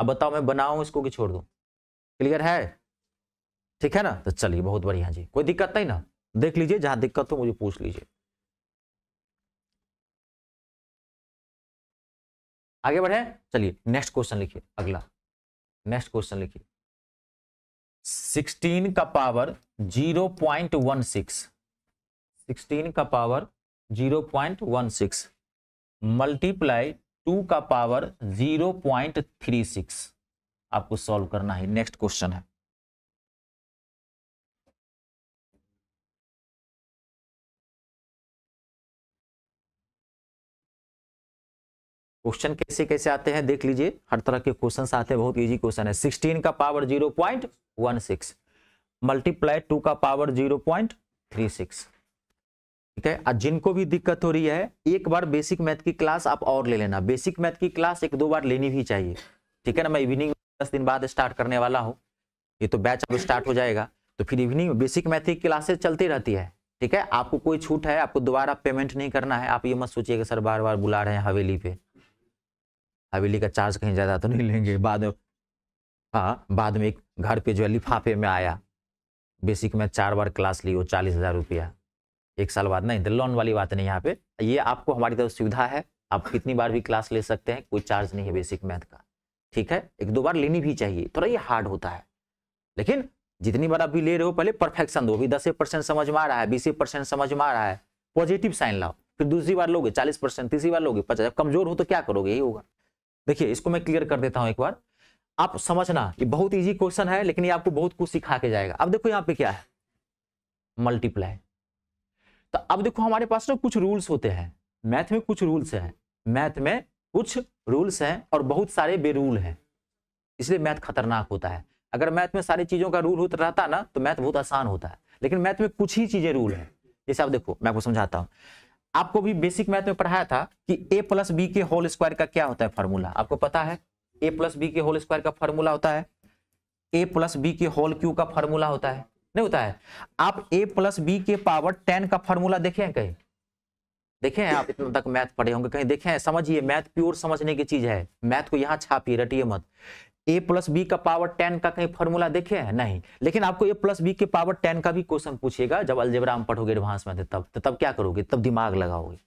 [SPEAKER 1] अब बताओ मैं बनाऊ इसको कि छोड़ दू क्लियर है ठीक है ना तो चलिए बहुत बढ़िया जी कोई दिक्कत नहीं ना देख लीजिए जहां दिक्कत हो मुझे पूछ लीजिए
[SPEAKER 2] आगे बढ़े चलिए नेक्स्ट क्वेश्चन लिखिए अगला नेक्स्ट क्वेश्चन लिखिए
[SPEAKER 1] सिक्सटीन का power zero point one six sixteen का power zero point one six multiply two का power
[SPEAKER 2] zero point three six आपको सॉल्व करना है नेक्स्ट क्वेश्चन है क्वेश्चन कैसे कैसे आते
[SPEAKER 1] हैं देख लीजिए हर तरह के क्वेश्चन आते हैं बहुत ईजी क्वेश्चन है सिक्सटीन का power zero point one six multiply two का power zero point three six ठीक है और जिनको भी दिक्कत हो रही है एक बार बेसिक मैथ की क्लास आप और ले लेना बेसिक मैथ की क्लास एक दो बार लेनी भी चाहिए ठीक है ना मैं इवनिंग दस दिन बाद स्टार्ट करने वाला हूँ ये तो बैच अब स्टार्ट हो जाएगा तो फिर इवनिंग बेसिक मैथ की क्लासेस चलती रहती है ठीक है आपको कोई छूट है आपको दोबारा पेमेंट नहीं करना है आप ये मत सोचिए कि सर बार बार बुला रहे हैं हवेली पे हवेली का चार्ज कहीं ज़्यादा तो नहीं लेंगे बाद में हाँ बाद में एक घर पे जो है लिफाफे में आया बेसिक में चार बार क्लास ली वो चालीस हज़ार रुपया एक साल बाद नहीं लोन वाली बात नहीं यहाँ पे ये आपको हमारी तरफ सुविधा है आप कितनी बार भी क्लास ले सकते हैं कोई चार्ज नहीं है बेसिक मैथ का ठीक है एक दो बार लेनी भी चाहिए थोड़ा ये हार्ड होता है लेकिन जितनी बार आप भी ले रहे हो पहले परफेक्शन दो भी दस परसेंट समझ में आ रहा है बीस परसेंट समझ में आ रहा है पॉजिटिव साइन लाओ फिर दूसरी बार लोगे चालीस परसेंट तीसरी बार लोगे पचास कमजोर हो तो क्या करोगे यही होगा देखिए इसको मैं क्लियर कर देता हूं एक बार आप समझना ये बहुत इजी क्वेश्चन है लेकिन ये आपको बहुत कुछ सिखा के जाएगा अब देखो यहाँ पे क्या है मल्टीप्लाई तो अब देखो हमारे पास ना कुछ रूल्स होते हैं मैथ में कुछ रूल्स हैं मैथ में कुछ रूल्स हैं और बहुत सारे बेरूल हैं इसलिए मैथ खतरनाक होता है अगर मैथ में सारी चीजों का रूल होता रहता ना तो मैथ बहुत आसान होता है लेकिन मैथ में कुछ ही चीजें रूल है जैसे आप देखो मैं आपको समझाता हूँ आपको भी बेसिक मैथ में पढ़ाया था कि ए प्लस बी के होल स्क्वायर का क्या होता है फॉर्मूला आपको पता है ए प्लस बी के होल स्क्वायर का फॉर्मूला होता है ए प्लस बी के होल क्यू का फॉर्मूला होता है नहीं होता है आप ए प्लस बी के पावर टेन का फॉर्मूला देखे हैं कहीं देखे हैं आप इतना तक मैथ पढ़े होंगे कहीं देखे हैं समझिए मैथ प्योर समझने की चीज है मैथ को यहाँ छापिए रटिए मत ए प्लस बी का पावर टेन का कहीं फॉर्मूला देखे है नहीं लेकिन आपको ए प्लस बी के पावर टेन का भी क्वेश्चन पूछेगा जब अलजेबरा में पढ़ोगे एडवांस में तब तो तब क्या करोगे तब दिमाग लगाओगे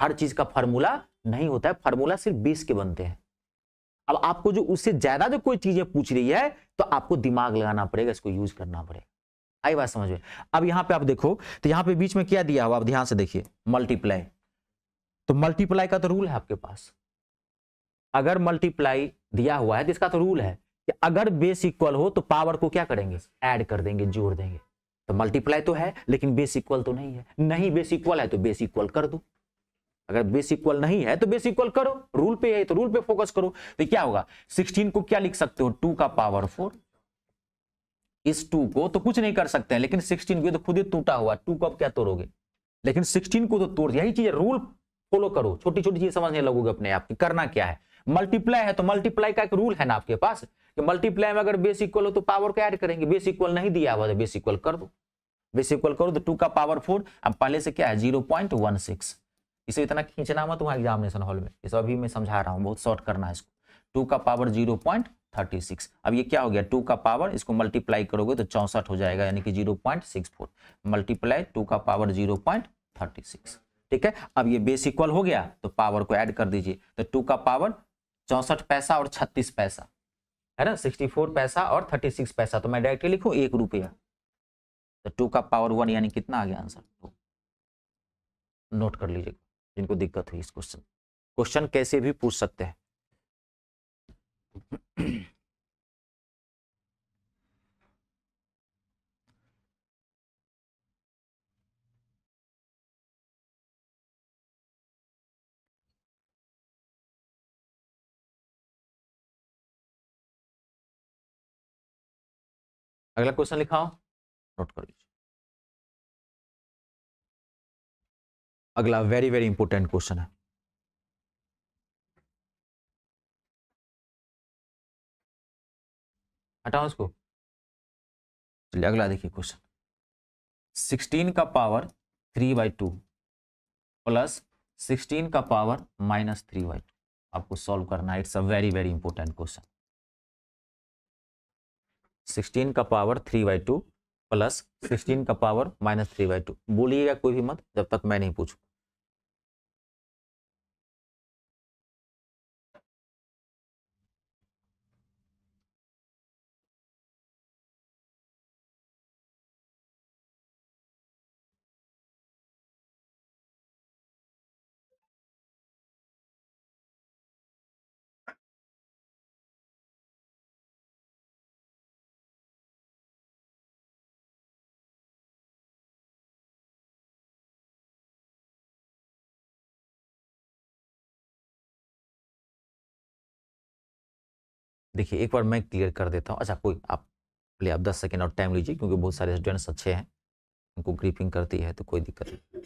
[SPEAKER 1] हर चीज का फॉर्मूला नहीं होता है फॉर्मूला सिर्फ बीस के बनते हैं अब आपको जो उससे ज्यादा जो कोई चीजें पूछ रही है तो आपको दिमाग लगाना पड़ेगा इसको यूज करना पड़ेगा आई बात समझ में अब यहाँ पे आप देखो तो यहाँ पे बीच में क्या दिया हुआ आप ध्यान से देखिए मल्टीप्लाई तो मल्टीप्लाई का तो रूल है आपके पास अगर मल्टीप्लाई दिया हुआ है तो इसका तो रूल है कि अगर बेस इक्वल हो तो पावर को क्या करेंगे ऐड कर देंगे जोड़ देंगे तो मल्टीप्लाई तो है लेकिन बेस इक्वल तो नहीं है नहीं बेस इक्वल है तो बेस इक्वल कर दो अगर बेस इक्वल नहीं है तो बेस इक्वल करो रूल पे है तो रूल पे फोकस करो तो क्या होगा 16 को क्या लिख सकते हो टू का पावर फोर इस टू को तो कुछ नहीं कर सकते हैं लेकिन 16 को तो खुद ही टूटा हुआ टू को अब क्या तोड़ोगे लेकिन 16 को तो तोड़ यही चीज रूल फॉलो करो छोटी छोटी चीज समझने लगोगे अपने आप की करना क्या है मल्टीप्लाई है तो मल्टीप्लाई का एक रूल है ना आपके पास कि मल्टीप्लाई में अगर बेस इक्वल हो तो पावर को ऐड करेंगे बेस इक्वल नहीं दिया हुआ तो बेस इक्वल कर दो बेस इक्वल करो तो टू का पावर फोर अब पहले से क्या है जीरो पॉइंट वन सिक्स इसे इतना खींचना मत वहाँ एग्जामिनेशन हॉल में ये अभी मैं समझा रहा हूँ बहुत शॉर्ट करना है इसको टू का power zero point thirty six अब ये क्या हो गया टू का पावर इसको मल्टीप्लाई करोगे तो चौंसठ हो जाएगा यानी कि zero point six four multiply two का power zero point thirty six ठीक है अब ये बेस इक्वल हो गया तो पावर को ऐड कर दीजिए तो टू का पावर चौंसठ पैसा और छत्तीस पैसा है ना सिक्सटी फोर पैसा और थर्टी सिक्स पैसा तो मैं डायरेक्टली लिखूं एक रुपया तो टू का पावर वन यानी कितना आ गया आंसर टू नोट कर लीजिएगा जिनको दिक्कत हुई इस क्वेश्चन क्वेश्चन कैसे भी पूछ सकते हैं
[SPEAKER 2] अगला क्वेश्चन लिखा हो नोट कर लीजिए अगला वेरी वेरी इंपॉर्टेंट क्वेश्चन है हटाओ उसको चलिए अगला देखिए क्वेश्चन सिक्सटीन का power three by two
[SPEAKER 1] plus sixteen का power minus three by two आपको सॉल्व करना है it's a very very important question sixteen का power three by two plus sixteen का power minus three by two बोलिएगा कोई भी मत जब तक मैं नहीं पूछूँ
[SPEAKER 2] देखिए एक बार मैं क्लियर कर देता हूँ अच्छा कोई आप ले आप दस सेकेंड और टाइम लीजिए क्योंकि बहुत सारे स्टूडेंट्स अच्छे हैं उनको ग्रीपिंग करती है तो कोई दिक्कत नहीं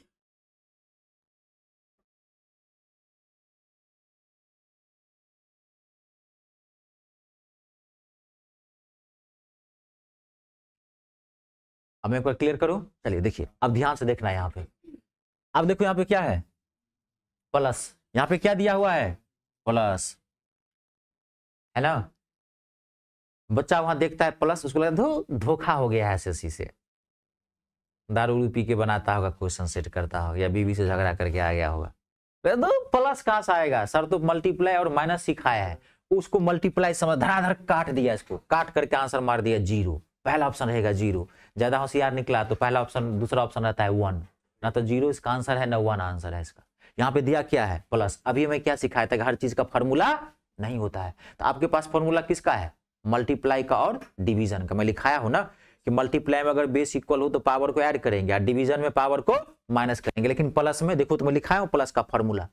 [SPEAKER 2] अब मैं एक बार क्लियर करूं चलिए देखिए अब ध्यान से देखना है यहाँ पे अब
[SPEAKER 1] देखो यहाँ पे क्या है प्लस यहाँ पे क्या दिया हुआ है प्लस है ना बच्चा वहां देखता है प्लस उसको लगता है धोखा हो गया है एस से दारू पी के बनाता होगा क्वेश्चन सेट करता होगा या बीवी से झगड़ा करके आ गया होगा तो प्लस कहाँ आएगा सर तो मल्टीप्लाई और माइनस सिखाया है उसको मल्टीप्लाई समझ धराधर काट दिया इसको काट करके आंसर मार दिया जीरो पहला ऑप्शन रहेगा जीरो ज्यादा होशियार निकला तो पहला ऑप्शन दूसरा ऑप्शन रहता है वन ना तो जीरो इसका आंसर है ना वन आंसर है इसका यहाँ पे दिया क्या है प्लस अभी हमें क्या सिखाया था हर चीज का फॉर्मूला नहीं होता है तो आपके पास फॉर्मूला किसका है मल्टीप्लाई का और डिवीजन का मैं लिखाया हूं ना कि मल्टीप्लाई में अगर बेस इक्वल हो तो पावर को ऐड करेंगे और डिवीजन में पावर को माइनस करेंगे लेकिन प्लस में देखो तो मैं लिखाया हूं प्लस का फॉर्मूला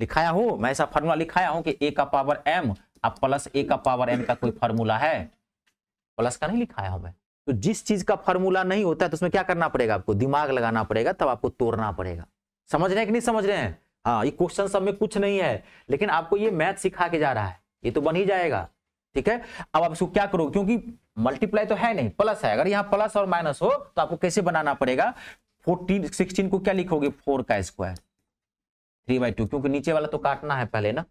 [SPEAKER 1] लिखाया हूं मैं ऐसा फॉर्मूला लिखाया हूं कि ए का पावर एम और प्लस ए का पावर एम का कोई फॉर्मूला है प्लस का नहीं लिखाया हूं मैं तो जिस चीज का फॉर्मूला नहीं होता है तो उसमें क्या करना पड़ेगा आपको दिमाग लगाना पड़ेगा तब आपको तोड़ना पड़ेगा समझ रहे हैं कि नहीं समझ रहे हैं हाँ ये क्वेश्चन सब में कुछ नहीं है लेकिन आपको ये मैथ सिखा के जा रहा है ये तो बन ही जाएगा ठीक है अब आप इसको क्या करोगे क्योंकि मल्टीप्लाई तो है नहीं प्लस है अगर यहाँ प्लस और माइनस हो तो आपको कैसे बनाना पड़ेगा फोर्टीन सिक्सटीन को क्या लिखोगे फोर का स्क्वायर थ्री बाई टू क्योंकि नीचे वाला तो काटना है पहले ना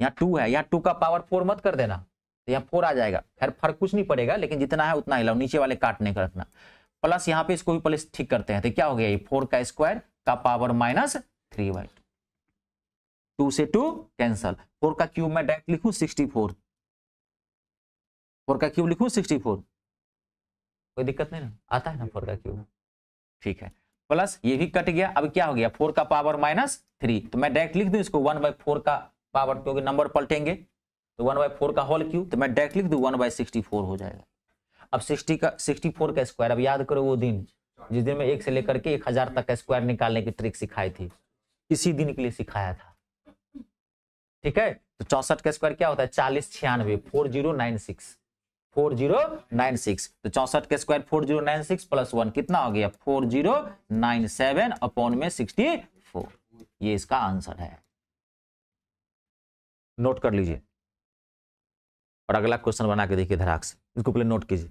[SPEAKER 1] यहाँ टू है यहाँ टू का पावर फोर मत कर देना तो यहाँ फोर आ जाएगा खैर फर्क कुछ नहीं पड़ेगा लेकिन जितना है उतना ही लाओ नीचे वाले काटने का रखना प्लस यहाँ पे इसको भी प्लस ठीक करते हैं तो क्या हो गया ये फोर का स्क्वायर का power minus three by two two से टू कैंसल फोर का क्यूब मैं डायरेक्ट लिखू सिक्सटी फोर फोर का क्यूब लिखू सिक्सटी फोर कोई दिक्कत नहीं ना आता है ना फोर का क्यूब ठीक है प्लस ये भी कट गया अब क्या हो गया फोर का पावर माइनस थ्री तो मैं डायरेक्ट लिख दू इसको वन बाई फोर का पावर क्योंकि नंबर पलटेंगे तो वन बाई फोर का होल क्यूब तो मैं डायरेक्ट लिख दू वन बाई सिक्सटी फोर हो जाएगा अब सिक्सटी का सिक्सटी फोर का स्क्वायर अब याद करो वो दिन जिस दिन में एक से लेकर के एक हजार तक का स्क्वायर निकालने की ट्रिक सिखाई थी इसी दिन के लिए सिखाया था ठीक है तो चौसठ का स्क्वायर क्या होता है चालीस छियानवे four zero nine six four zero nine six तो चौसठ के square four zero nine six plus one कितना हो गया four zero nine seven upon में सिक्सटी फोर ये इसका आंसर है नोट कर लीजिए
[SPEAKER 2] और अगला क्वेश्चन बना के देखिए धराक से इसको पहले नोट कीजिए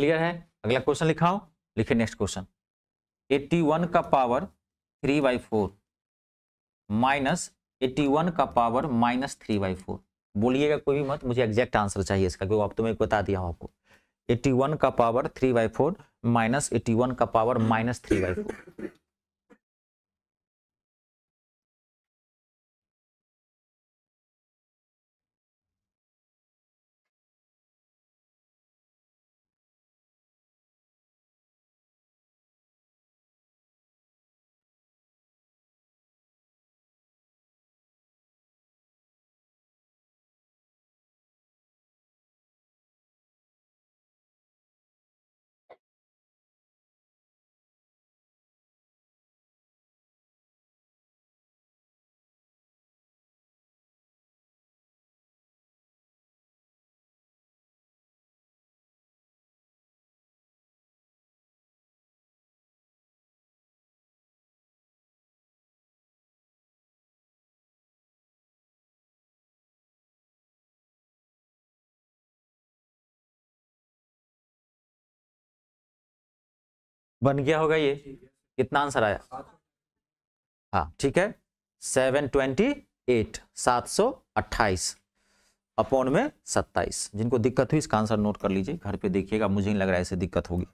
[SPEAKER 2] क्लियर है अगला क्वेश्चन लिखाओ लिखे नेक्स्ट क्वेश्चन एट्टी वन का power
[SPEAKER 1] three by four minus eighty one का power minus three by four बोलिएगा कोई भी मत मुझे एग्जैक्ट आंसर चाहिए इसका क्योंकि अब तो मैं बता दिया हूँ आपको एट्टी वन का power three by four minus eighty one का power minus three by four
[SPEAKER 2] बन गया होगा ये कितना आंसर आया
[SPEAKER 1] हाँ ठीक है सेवन ट्वेंटी एट सात सौ अट्ठाईस अपॉन में सत्ताईस जिनको दिक्कत हुई इसका आंसर नोट कर लीजिए घर पे देखिएगा मुझे नहीं लग रहा है ऐसे दिक्कत होगी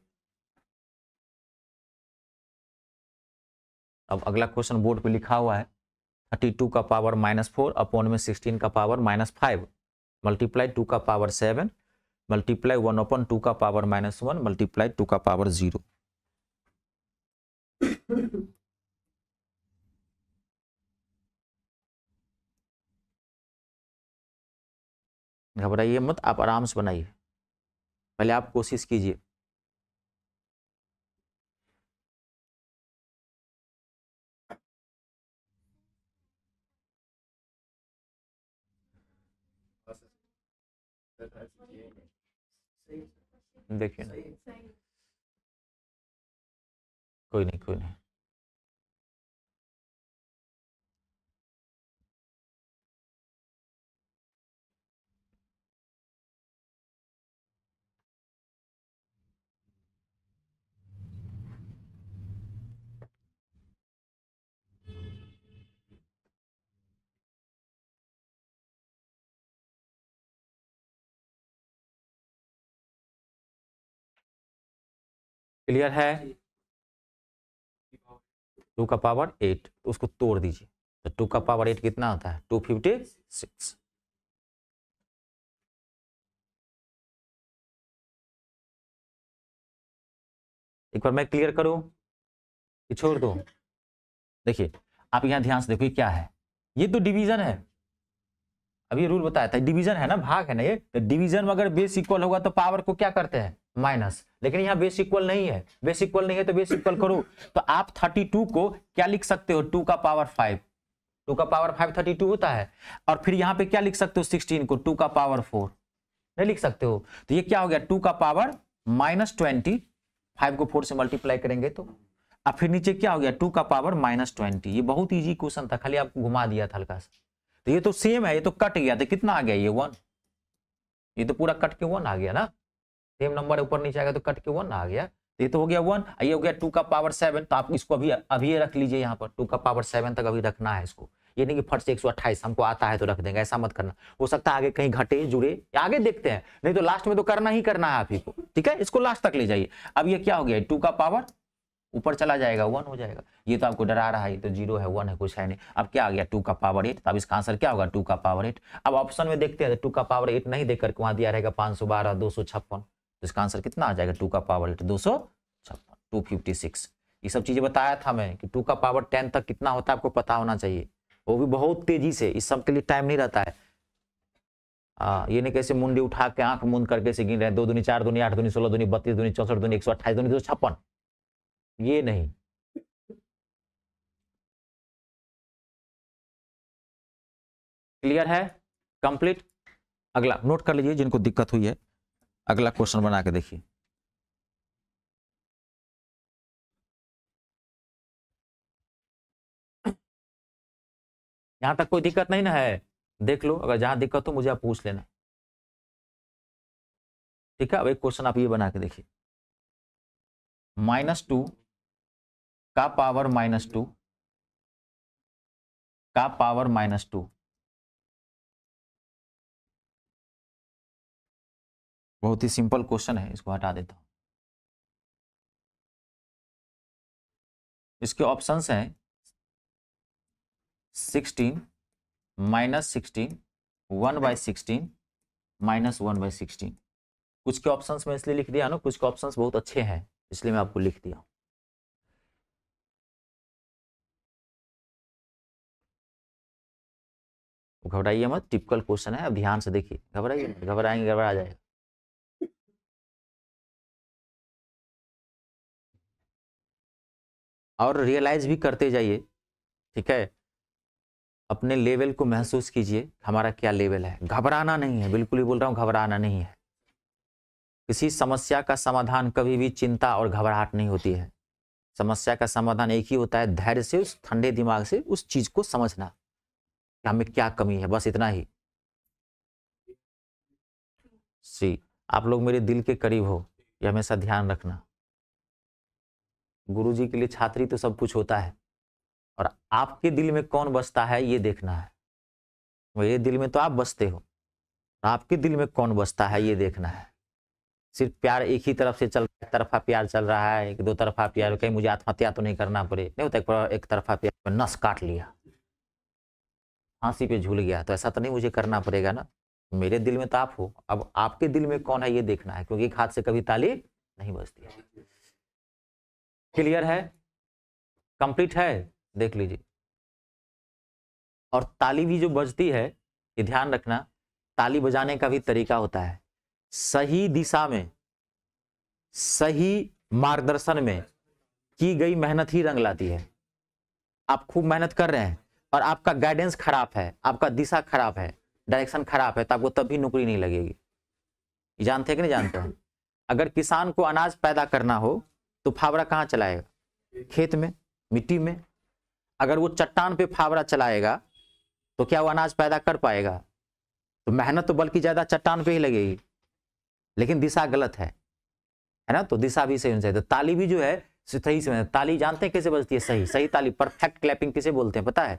[SPEAKER 1] अब अगला क्वेश्चन बोर्ड पे लिखा हुआ है थर्टी टू का पावर माइनस फोर अपॉन में सिक्सटीन का power minus five multiply two का power seven multiply one upon two का power minus one multiply two का पावर जीरो घबराइए
[SPEAKER 2] मत आप आराम से बनाइए पहले आप कोशिश कीजिए देखिए คุยนี่คุยนะเคลียร์แท้ टू का पावर एट तो उसको तोड़ दीजिए तो टू का पावर एट कितना होता है टू फिफ्टी सिक्स एक बार मैं क्लियर करूं कि छोड़ दो देखिए आप यहाँ ध्यान से देखो क्या है ये तो डिवीजन है
[SPEAKER 1] अभी रूल बताया था डिवीजन है ना भाग है ना ये तो डिवीजन में अगर बेस इक्वल होगा तो पावर को क्या करते हैं माइनस लेकिन यहाँ बेस इक्वल नहीं है बेस इक्वल नहीं है तो बेस इक्वल करो तो आप 32 को क्या लिख सकते हो 2 का पावर 5 2 का पावर 5 32 होता है और फिर यहाँ पे क्या लिख सकते हो 16 को 2 का पावर 4 नहीं लिख सकते हो तो ये क्या हो गया 2 का पावर माइनस ट्वेंटी फाइव को फोर से मल्टीप्लाई करेंगे तो अब फिर नीचे क्या हो गया टू का पावर माइनस ट्वेंटी ये बहुत ईजी क्वेश्चन था खाली आपको घुमा दिया था हल्का सा तो ये तो सेम है ये तो कट गया तो कितना आ गया ये वन ये तो पूरा कट के वन आ गया ना सेम नंबर ऊपर नीचे आएगा तो कट के वन आ गया तो ये तो हो गया वन ये हो गया टू का पावर सेवन तो आप इसको अभी अभी रख लीजिए यहाँ पर टू का पावर सेवन तक अभी रखना है इसको ये नहीं कि फट से एक सौ अट्ठाईस हमको आता है तो रख देंगे ऐसा मत करना हो सकता है आगे कहीं घटे जुड़े आगे देखते हैं नहीं तो लास्ट में तो करना ही करना है आप ही को ठीक है इसको लास्ट तक ले जाइए अब ये क्या हो गया टू का पावर ऊपर चला जाएगा वन हो जाएगा ये तो आपको डरा रहा है ये तो जीरो है वन है कुछ है नहीं अब क्या आ गया टू का पावर एट तो अब इसका आंसर क्या होगा टू का पावर एट अब ऑप्शन में देखते हैं टू तो का पावर एट नहीं करके वहां दिया रहेगा पांच सौ बारह दो सौ छप्पन तो इसका आंसर कितना आ जाएगा टू का पावर एट दो सौ छप्पन टू फिफ्टी सिक्स ये सब चीज़ें बताया था मैं कि टू का पावर टेन तक कितना होता है आपको पता होना चाहिए वो भी बहुत तेजी से इस सब के लिए टाइम नहीं रहता है आ, हाँ, ये नहीं कैसे मुंडी उठा के आंख मुंद करके से गिन रहे हैं दो दूनी चार दूनी आठ दूनी सोलह दूनी
[SPEAKER 2] बत्तीस दूनी चौसठ दूनी एक सौ अट्ठाईस दुनी दो छप्पन ये नहीं क्लियर है कंप्लीट अगला नोट कर लीजिए जिनको दिक्कत हुई है अगला क्वेश्चन बना के देखिए यहां तक कोई दिक्कत नहीं ना है देख लो अगर
[SPEAKER 1] जहां दिक्कत हो मुझे आप पूछ लेना ठीक है अब एक क्वेश्चन आप ये बना के
[SPEAKER 2] देखिए माइनस टू का पावर माइनस टू का पावर माइनस टू बहुत ही सिंपल क्वेश्चन है इसको हटा देता हूँ इसके ऑप्शंस हैं sixteen minus sixteen
[SPEAKER 1] one by sixteen minus one by sixteen कुछ के ऑप्शंस में इसलिए लिख दिया ना
[SPEAKER 2] कुछ के ऑप्शंस बहुत अच्छे हैं इसलिए मैं आपको लिख दिया घबराइए मत टिपिकल क्वेश्चन है अब ध्यान से देखिए घबराइए घबराएंगे घबरा जाएगा और रियलाइज भी
[SPEAKER 1] करते जाइए ठीक है अपने लेवल को महसूस कीजिए हमारा क्या लेवल है घबराना नहीं है बिल्कुल ही बोल रहा हूँ घबराना नहीं है किसी समस्या का समाधान कभी भी चिंता और घबराहट नहीं होती है समस्या का समाधान एक ही होता है धैर्य से उस ठंडे दिमाग से उस चीज को समझना कि हमें क्या कमी है बस इतना ही सी आप लोग मेरे दिल के करीब हो यह हमेशा ध्यान रखना गुरुजी के लिए छात्री तो सब कुछ होता है और आपके दिल में कौन बसता है ये देखना है मेरे दिल में तो आप बसते हो आपके दिल में कौन बसता है ये देखना है सिर्फ प्यार एक ही तरफ से चल रहा है एक तरफा प्यार चल रहा है एक दो तरफा प्यार कहीं मुझे आत्महत्या तो नहीं करना पड़े नहीं होता एक, एक तरफा प्यार नस काट लिया फांसी पे झूल गया तो ऐसा तो नहीं मुझे करना पड़ेगा ना मेरे दिल में तो आप हो अब आपके दिल में कौन है ये देखना है क्योंकि एक हाथ से कभी ताली नहीं बजती है क्लियर है कंप्लीट है देख लीजिए और ताली भी जो बजती है ये ध्यान रखना ताली बजाने का भी तरीका होता है सही दिशा में सही मार्गदर्शन में की गई मेहनत ही रंग लाती है आप खूब मेहनत कर रहे हैं और आपका गाइडेंस खराब है आपका दिशा खराब है डायरेक्शन खराब है तो आपको तब भी नौकरी नहीं लगेगी जानते हैं कि नहीं जानते हैं अगर किसान को अनाज पैदा करना हो तो फावड़ा कहाँ चलाएगा खेत में मिट्टी में अगर वो चट्टान पे फावड़ा चलाएगा तो क्या वो अनाज पैदा कर पाएगा तो मेहनत तो बल्कि ज़्यादा चट्टान पे ही लगेगी लेकिन दिशा गलत है है ना तो दिशा भी सही होनी चाहिए तो ताली भी जो है सही से मतलब ताली जानते हैं कैसे बजती है सही सही ताली परफेक्ट क्लैपिंग किसे बोलते हैं पता है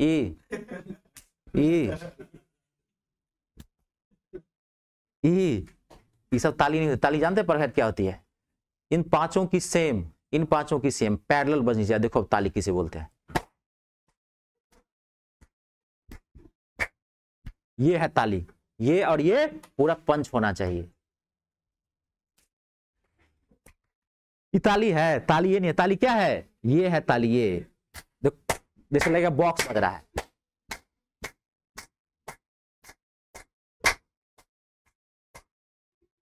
[SPEAKER 1] ई ये ये सब ताली नहीं ताली जानते परफेक्ट क्या होती है इन पांचों की सेम इन पांचों की सेम पैरेलल बजनी चाहिए देखो अब ताली किसे बोलते हैं ये है ताली ये और ये पूरा पंच होना चाहिए ताली है ताली ये नहीं है ताली क्या है ये है ताली ये देखो जैसे लगेगा बॉक्स बज रहा है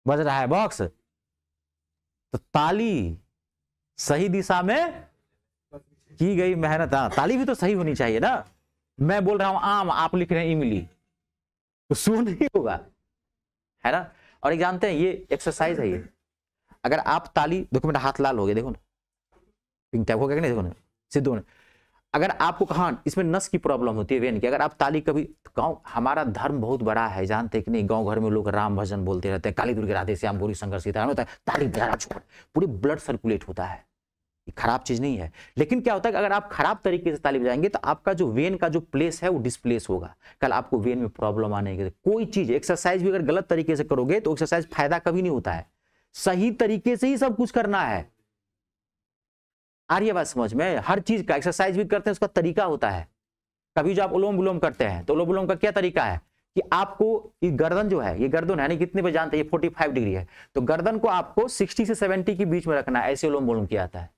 [SPEAKER 1] बज रहा है बॉक्स तो ताली सही दिशा में की गई मेहनत हाँ ताली भी तो सही होनी चाहिए ना मैं बोल रहा हूं आम आप लिख रहे हैं इमली तो सो नहीं होगा है ना और एक जानते हैं ये एक्सरसाइज है ये अगर आप ताली देखो मेरा हाथ लाल हो गया देखो ना पिंक टैप हो गया कि नहीं देखो ना सिद्धू ने अगर आपको कहा इसमें नस की प्रॉब्लम होती है वेन की अगर आप ताली कभी तो गाँव हमारा धर्म बहुत बड़ा है जानते कि नहीं गाँव घर में लोग राम भजन बोलते रहते हैं काली दुर्ग राधे श्याम गोरी संघर्ष होता है ताली धरा छोड़ पूरी ब्लड सर्कुलेट होता है खराब चीज नहीं है लेकिन क्या होता है कि अगर आप खराब तरीके से ताली बजाएंगे तो आपका जो वेन का जो प्लेस है वो डिस्प्लेस होगा कल आपको वेन में प्रॉब्लम आने के कोई चीज एक्सरसाइज भी अगर गलत तरीके से करोगे तो एक्सरसाइज फायदा कभी नहीं होता है सही तरीके से ही सब कुछ करना है आ रही है बात समझ में हर चीज का एक्सरसाइज भी करते हैं उसका तरीका होता है कभी जो आप उलोम विलोम करते हैं तो उलोम विलोम का क्या तरीका है कि आपको ये गर्दन जो है ये गर्दन है ना कितने पे जानते हैं ये 45 डिग्री है तो गर्दन को आपको 60 से 70 के बीच में रखना है ऐसे उलोम विलोम किया जाता है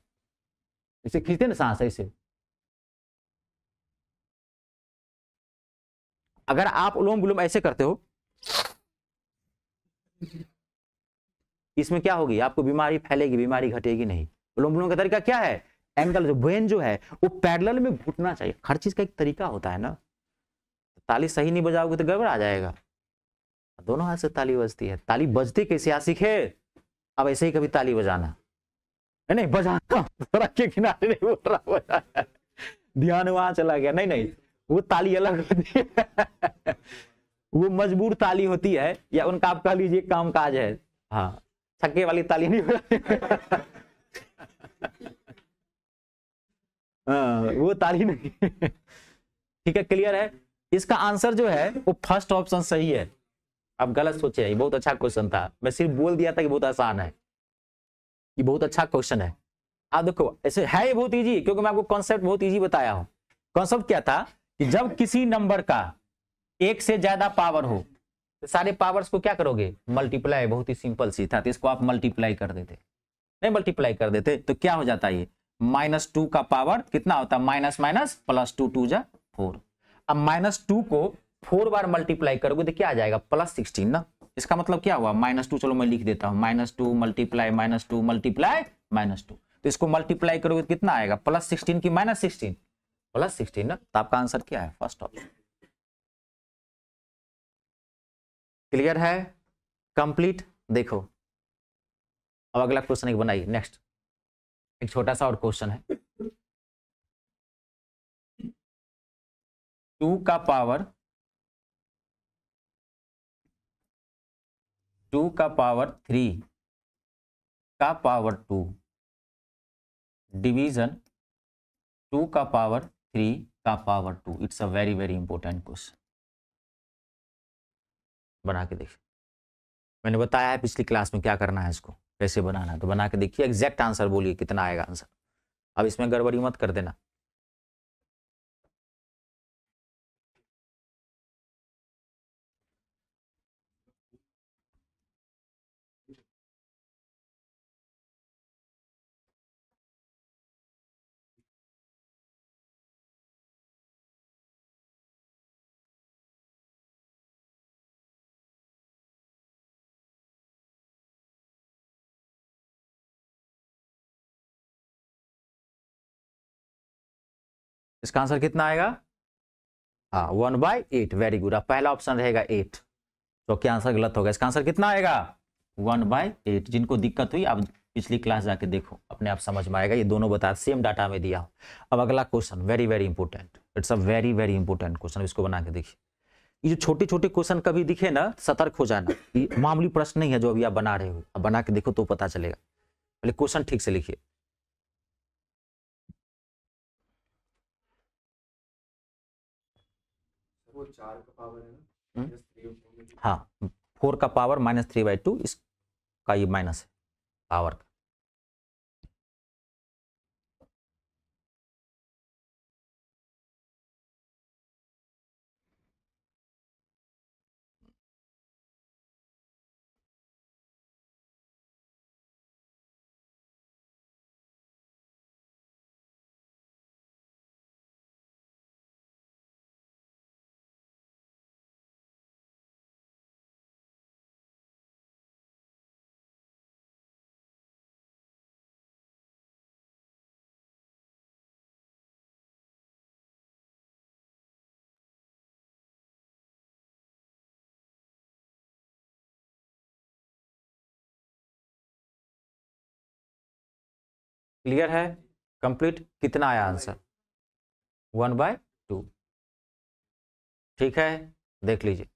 [SPEAKER 1] इसे खींचते ना सांस ऐसे अगर आप उलोम विलोम ऐसे करते हो इसमें क्या होगी आपको बीमारी फैलेगी बीमारी घटेगी नहीं लोम उलम्बनों का तरीका क्या है एंगल जो ब्रेन जो है वो पैरल में घुटना चाहिए हर चीज का एक तरीका होता है ना ताली सही नहीं बजाओगे तो गड़बड़ आ जाएगा दोनों हाथ से ताली बजती है ताली बजती कैसे आ सीखे अब ऐसे ही कभी ताली बजाना है नहीं बजाना के किनारे नहीं बोल रहा ध्यान वहां चला गया नहीं नहीं वो ताली अलग होती है वो मजबूर ताली होती है या उनका आप कह लीजिए काम काज है हाँ छक्के वाली ताली नहीं आ, हाँ, वो ताली नहीं ठीक है क्लियर है इसका आंसर जो है वो फर्स्ट ऑप्शन सही है आप गलत सोचे ये बहुत अच्छा क्वेश्चन था मैं सिर्फ बोल दिया था कि बहुत आसान है ये बहुत अच्छा क्वेश्चन है आप हाँ, देखो ऐसे है ये बहुत ईजी क्योंकि मैं आपको कॉन्सेप्ट बहुत ईजी बताया हूं कॉन्सेप्ट क्या था कि जब किसी नंबर का एक से ज्यादा पावर हो तो सारे पावर्स को क्या करोगे मल्टीप्लाई बहुत ही सिंपल सी था तो इसको आप मल्टीप्लाई कर देते नहीं मल्टीप्लाई कर देते तो क्या हो जाता है माइनस टू का पावर कितना होता है minus minus plus two two जा फोर अब माइनस टू को फोर बार मल्टीप्लाई करोगे तो क्या आ जाएगा प्लस सिक्सटीन ना इसका मतलब क्या हुआ माइनस टू चलो मैं लिख देता हूं minus two multiply minus two multiply minus two तो इसको मल्टीप्लाई करोगे तो कितना आएगा प्लस सिक्सटीन की माइनस सिक्सटीन प्लस सिक्सटीन ना तो आपका आंसर क्या है फर्स्ट ऑप्शन क्लियर है कंप्लीट देखो
[SPEAKER 2] अब अगला क्वेश्चन एक बनाइए नेक्स्ट एक छोटा सा और क्वेश्चन है टू का पावर टू का पावर थ्री का पावर टू डिवीजन
[SPEAKER 1] टू का पावर थ्री का power two it's a very very important question बना के देखिए मैंने बताया है पिछली क्लास में क्या करना है इसको
[SPEAKER 2] कैसे बनाना है तो बना के देखिए एग्जैक्ट आंसर बोलिए कितना आएगा आंसर अब इसमें गड़बड़ी मत कर देना इसका आंसर कितना आएगा हाँ one by eight very good अब पहला ऑप्शन
[SPEAKER 1] रहेगा एट तो क्या आंसर गलत होगा इसका आंसर कितना आएगा वन बाई एट जिनको दिक्कत हुई आप पिछली क्लास जाके देखो अपने आप समझ में आएगा ये दोनों बता सेम डाटा में दिया हो अब अगला question very very important it's a very very important question इसको बना के देखिए ये जो छोटे छोटे क्वेश्चन कभी दिखे ना सतर्क हो जाना ये मामूली प्रश्न नहीं है जो अभी आप बना रहे हो अब बना के देखो तो पता
[SPEAKER 2] चलेगा पहले क्वेश्चन ठीक से लिखिए चार का पावर
[SPEAKER 1] हम्म। है हाँ फोर का power minus three by two इसका ये माइनस है
[SPEAKER 2] पावर का क्लियर है कंप्लीट कितना आया आंसर वन बाय टू ठीक है देख लीजिए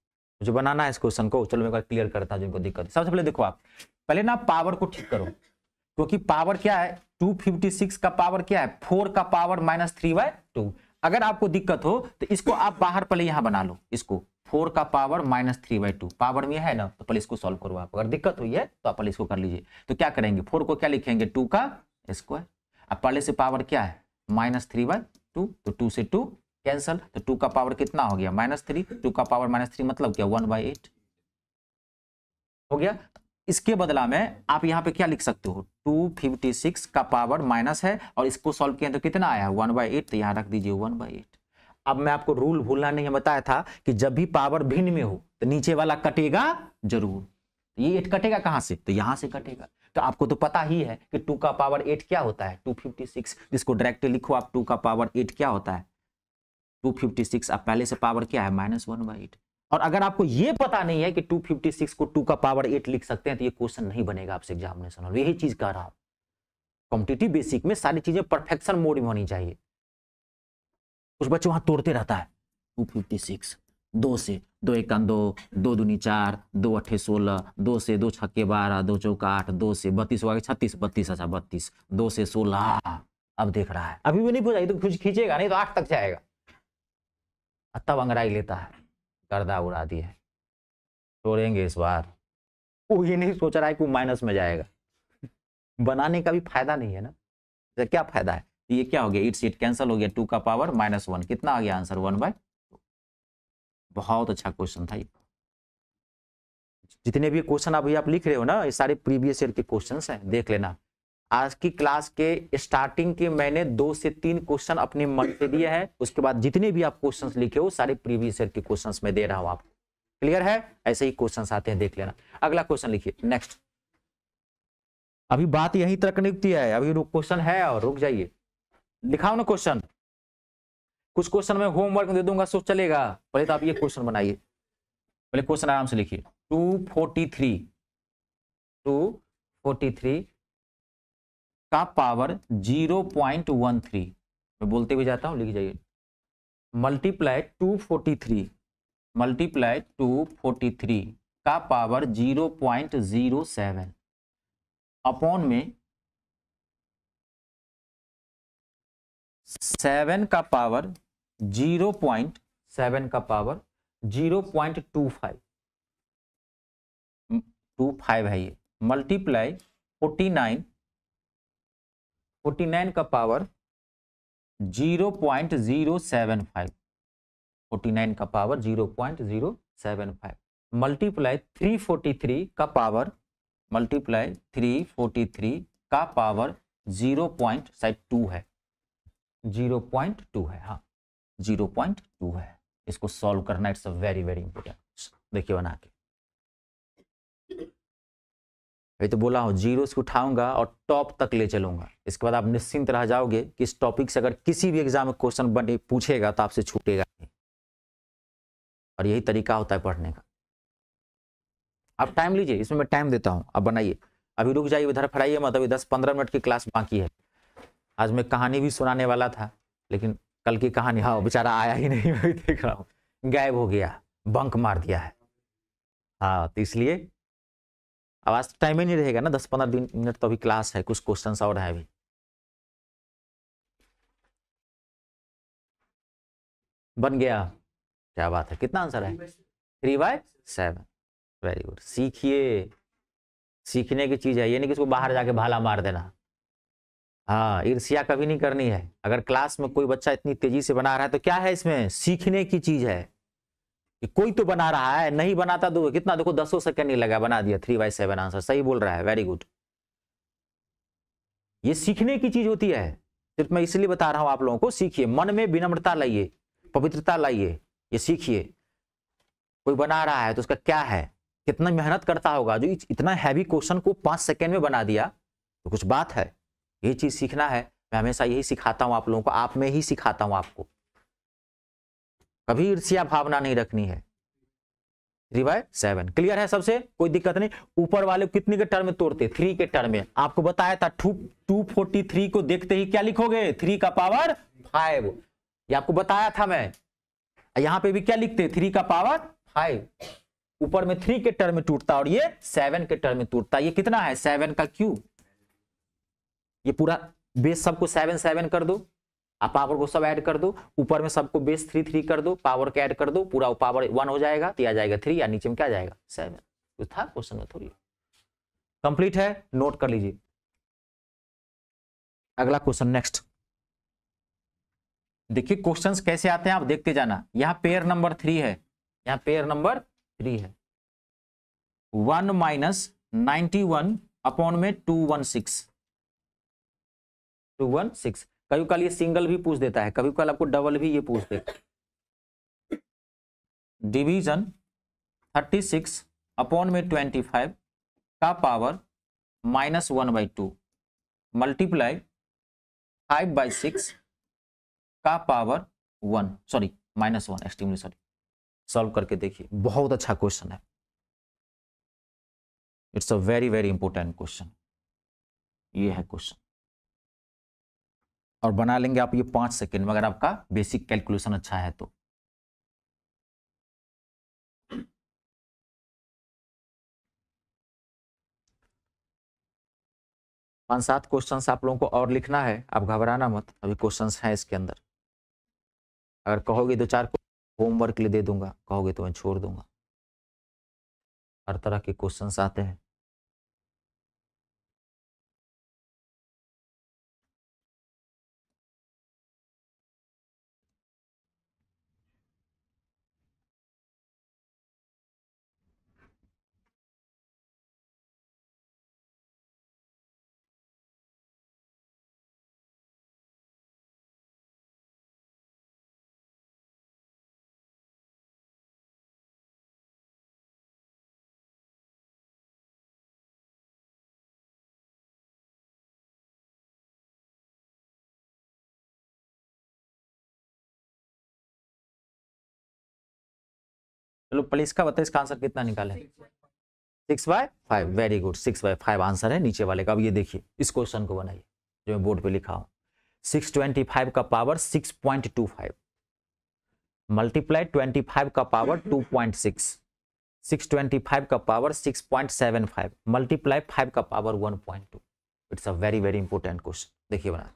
[SPEAKER 1] मुझे बनाना है इस क्वेश्चन को चलो मैं एक बार क्लियर करता हूँ जिनको दिक्कत सबसे पहले देखो आप पहले ना पावर को ठीक करो क्योंकि पावर क्या है 256 का पावर क्या है 4 का power minus three by two अगर आपको दिक्कत हो तो इसको आप बाहर पहले यहां बना लो इसको फोर का power minus three by two power में है ना तो पहले इसको सॉल्व करो आप अगर दिक्कत हुई है तो आप पहले इसको कर लीजिए तो क्या करेंगे फोर को क्या लिखेंगे टू का स्क्वायर अब पहले से पावर क्या है माइनस थ्री बाय टू तो टू से टू कैंसल तो टू का पावर कितना हो गया माइनस थ्री टू का पावर माइनस थ्री मतलब क्या वन बाई एट हो गया इसके बदला में आप यहाँ पे क्या लिख सकते हो टू फिफ्टी सिक्स का पावर माइनस है और इसको सॉल्व किया तो कितना आया वन बाई एट तो यहाँ रख दीजिए वन बाई एट अब मैं आपको रूल भूलना नहीं है बताया था कि जब भी पावर भिन्न में हो तो नीचे वाला कटेगा जरूर ये एट कटेगा कहाँ से तो यहाँ से कटेगा तो आपको तो पता ही है कि टू का पावर एट क्या होता है टू फिफ्टी सिक्स जिसको डायरेक्ट लिखो आप टू का पावर एट क्या होता है टू फिफ्टी सिक्स आप पहले से पावर क्या है माइनस वन बाई एट और अगर आपको ये पता नहीं है कि टू फिफ्टी सिक्स को टू का पावर एट लिख सकते हैं तो ये क्वेश्चन नहीं बनेगा आपसे एग्जामिनेशन और यही चीज कह रहा हूं कॉम्पिटेटिव बेसिक में सारी चीजें परफेक्शन मोड में होनी चाहिए कुछ बच्चे वहां तोड़ते रहता है टू फिफ्टी सिक्स दो से दो एक दो दो दूनी चार दो अट्ठे सोलह दो से दो छक्के बारह दो चौका आठ दो से बत्तीस होगा छत्तीस बत्तीस अच्छा बत्तीस दो से सोलह अब देख रहा है अभी भी नहीं पूछा ये तो कुछ खींचेगा नहीं तो आठ तक जाएगा तब अंगराई लेता है गर्दा उड़ा दी है छोड़ेंगे इस बार वो ये नहीं सोच रहा है कि वो माइनस में जाएगा बनाने का भी फायदा नहीं है ना तो क्या फायदा है ये क्या हो गया इट सीट कैंसिल हो गया टू का पावर माइनस वन कितना आ गया आंसर वन बाई बहुत अच्छा क्वेश्चन था ये जितने भी क्वेश्चन आप आप लिख रहे हो ना ये सारे प्रीवियस ईयर के क्वेश्चन हैं देख लेना आज की क्लास के स्टार्टिंग के मैंने दो से तीन क्वेश्चन अपने मन से दिए हैं उसके बाद जितने भी आप क्वेश्चन लिखे हो सारे प्रीवियस ईयर के क्वेश्चन में दे रहा हूं आपको क्लियर है ऐसे ही क्वेश्चन आते हैं देख लेना अगला क्वेश्चन लिखिए नेक्स्ट अभी बात यही तक नियुक्ति है अभी क्वेश्चन है और रुक जाइए लिखाओ ना क्वेश्चन कुछ क्वेश्चन में होमवर्क दे दूंगा सो चलेगा पहले तो आप ये क्वेश्चन बनाइए पहले क्वेश्चन आराम से लिखिए two forty three two forty three का power zero point one three मैं बोलते हुए जाता हूँ लिख जाइए multiply two forty three multiply two forty three का power zero point zero seven upon में सेवन का पावर जीरो पॉइंट सेवन का power zero point two five two five है ये multiply forty nine forty nine का power zero point zero seven five forty nine का power zero point zero seven five multiply three forty three का power multiply three forty three का power zero point शायद two है zero point two है हाँ zero point two है इसको solve करना it's a very very important देखिए बना के ये तो बोला हूँ जीरो से उठाऊंगा और टॉप तक ले चलूंगा इसके बाद आप निश्चिंत रह जाओगे कि इस टॉपिक से अगर किसी भी एग्जाम में क्वेश्चन बने पूछेगा तो आपसे छूटेगा नहीं और यही तरीका होता है पढ़ने का आप टाइम लीजिए इसमें मैं टाइम देता हूँ आप बनाइए अभी रुक जाइए उधर फड़ाइए मत अभी दस पंद्रह मिनट की क्लास बाकी है आज मैं कहानी भी सुनाने वाला था लेकिन कल की कहानी हाँ बेचारा आया ही नहीं मैं देख रहा हूँ गायब हो गया बंक मार दिया है हाँ तो इसलिए अब आज टाइम तो ही नहीं रहेगा ना दस पंद्रह दिन मिनट तो अभी क्लास है कुछ क्वेश्चन और है अभी बन गया क्या बात है कितना आंसर है three by seven very good सीखिए सीखने की चीज़ है ये नहीं कि इसको बाहर जाके भाला मार देना हाँ ईर्ष्या कभी नहीं करनी है अगर क्लास में कोई बच्चा इतनी तेजी से बना रहा है तो क्या है इसमें सीखने की चीज है कि कोई तो बना रहा है नहीं बनाता तो कितना देखो दसों सेकेंड नहीं लगा बना दिया थ्री बाई सेवन आंसर सही बोल रहा है वेरी गुड ये सीखने की चीज होती है सिर्फ मैं इसलिए बता रहा हूं आप लोगों को सीखिए मन में विनम्रता लाइए पवित्रता लाइए ये सीखिए कोई बना रहा है तो उसका क्या है कितना मेहनत करता होगा जो इतना हैवी क्वेश्चन को पांच सेकेंड में बना दिया तो कुछ बात है ये चीज़ सीखना है मैं हमेशा यही सिखाता हूं आप लोगों को आप में ही सिखाता हूँ आपको कभी ईर्ष्या भावना नहीं रखनी है थ्री बाय सेवन क्लियर है सबसे कोई दिक्कत नहीं ऊपर वाले कितने के टर्म में तोड़ते थ्री के टर्म में आपको बताया था टू टू फोर्टी थ्री को देखते ही क्या लिखोगे थ्री का पावर फाइव ये आपको बताया था मैं यहां पे भी क्या लिखते थ्री का पावर फाइव ऊपर में थ्री के टर्म में टूटता और ये सेवन के टर्म में टूटता ये कितना है सेवन का क्यूब ये पूरा बेस सबको सेवन सेवन कर दो आप पावर को सब ऐड कर दो ऊपर में सबको बेस थ्री थ्री कर दो पावर को ऐड कर दो पूरा पावर वन हो जाएगा तो आ जाएगा थ्री या नीचे में क्या जाएगा सेवन तो था क्वेश्चन में थोड़ी कंप्लीट है नोट कर लीजिए अगला क्वेश्चन नेक्स्ट देखिए क्वेश्चंस कैसे आते हैं आप देखते जाना यहां पेयर नंबर थ्री है यहाँ पेयर नंबर थ्री है one minus ninety one upon में two one six two one six कभी कल ये सिंगल भी पूछ देता है कभी कल आपको डबल भी ये पूछ देता है डिवीजन थर्टी सिक्स अपॉन में ट्वेंटी फाइव का power minus one by two multiply five by six का power one sorry minus one extremely sorry solve करके देखिए बहुत अच्छा क्वेश्चन है it's a very very important question ये है क्वेश्चन और बना लेंगे आप ये पांच सेकेंड में अगर
[SPEAKER 2] आपका बेसिक कैलकुलेशन अच्छा है तो पांच सात क्वेश्चन आप लोगों को और लिखना है आप घबराना मत
[SPEAKER 1] अभी क्वेश्चन हैं इसके अंदर अगर कहोगे दो चार होमवर्क के लिए दे दूंगा कहोगे तो मैं छोड़ दूंगा
[SPEAKER 2] हर तरह के क्वेश्चन आते हैं चलो प्लीज का बताइए
[SPEAKER 1] इसका आंसर कितना निकाले
[SPEAKER 2] six by five very good six by five answer है नीचे वाले का अब
[SPEAKER 1] ये देखिए इस क्वेश्चन को बनाइए जो मैं बोर्ड पे लिखा हूँ सिक्स ट्वेंटी फाइव का power six point two five multiply twenty five का power two point six six twenty five का power six point seven five multiply five का power one point two
[SPEAKER 2] it's a very very important question देखिए बना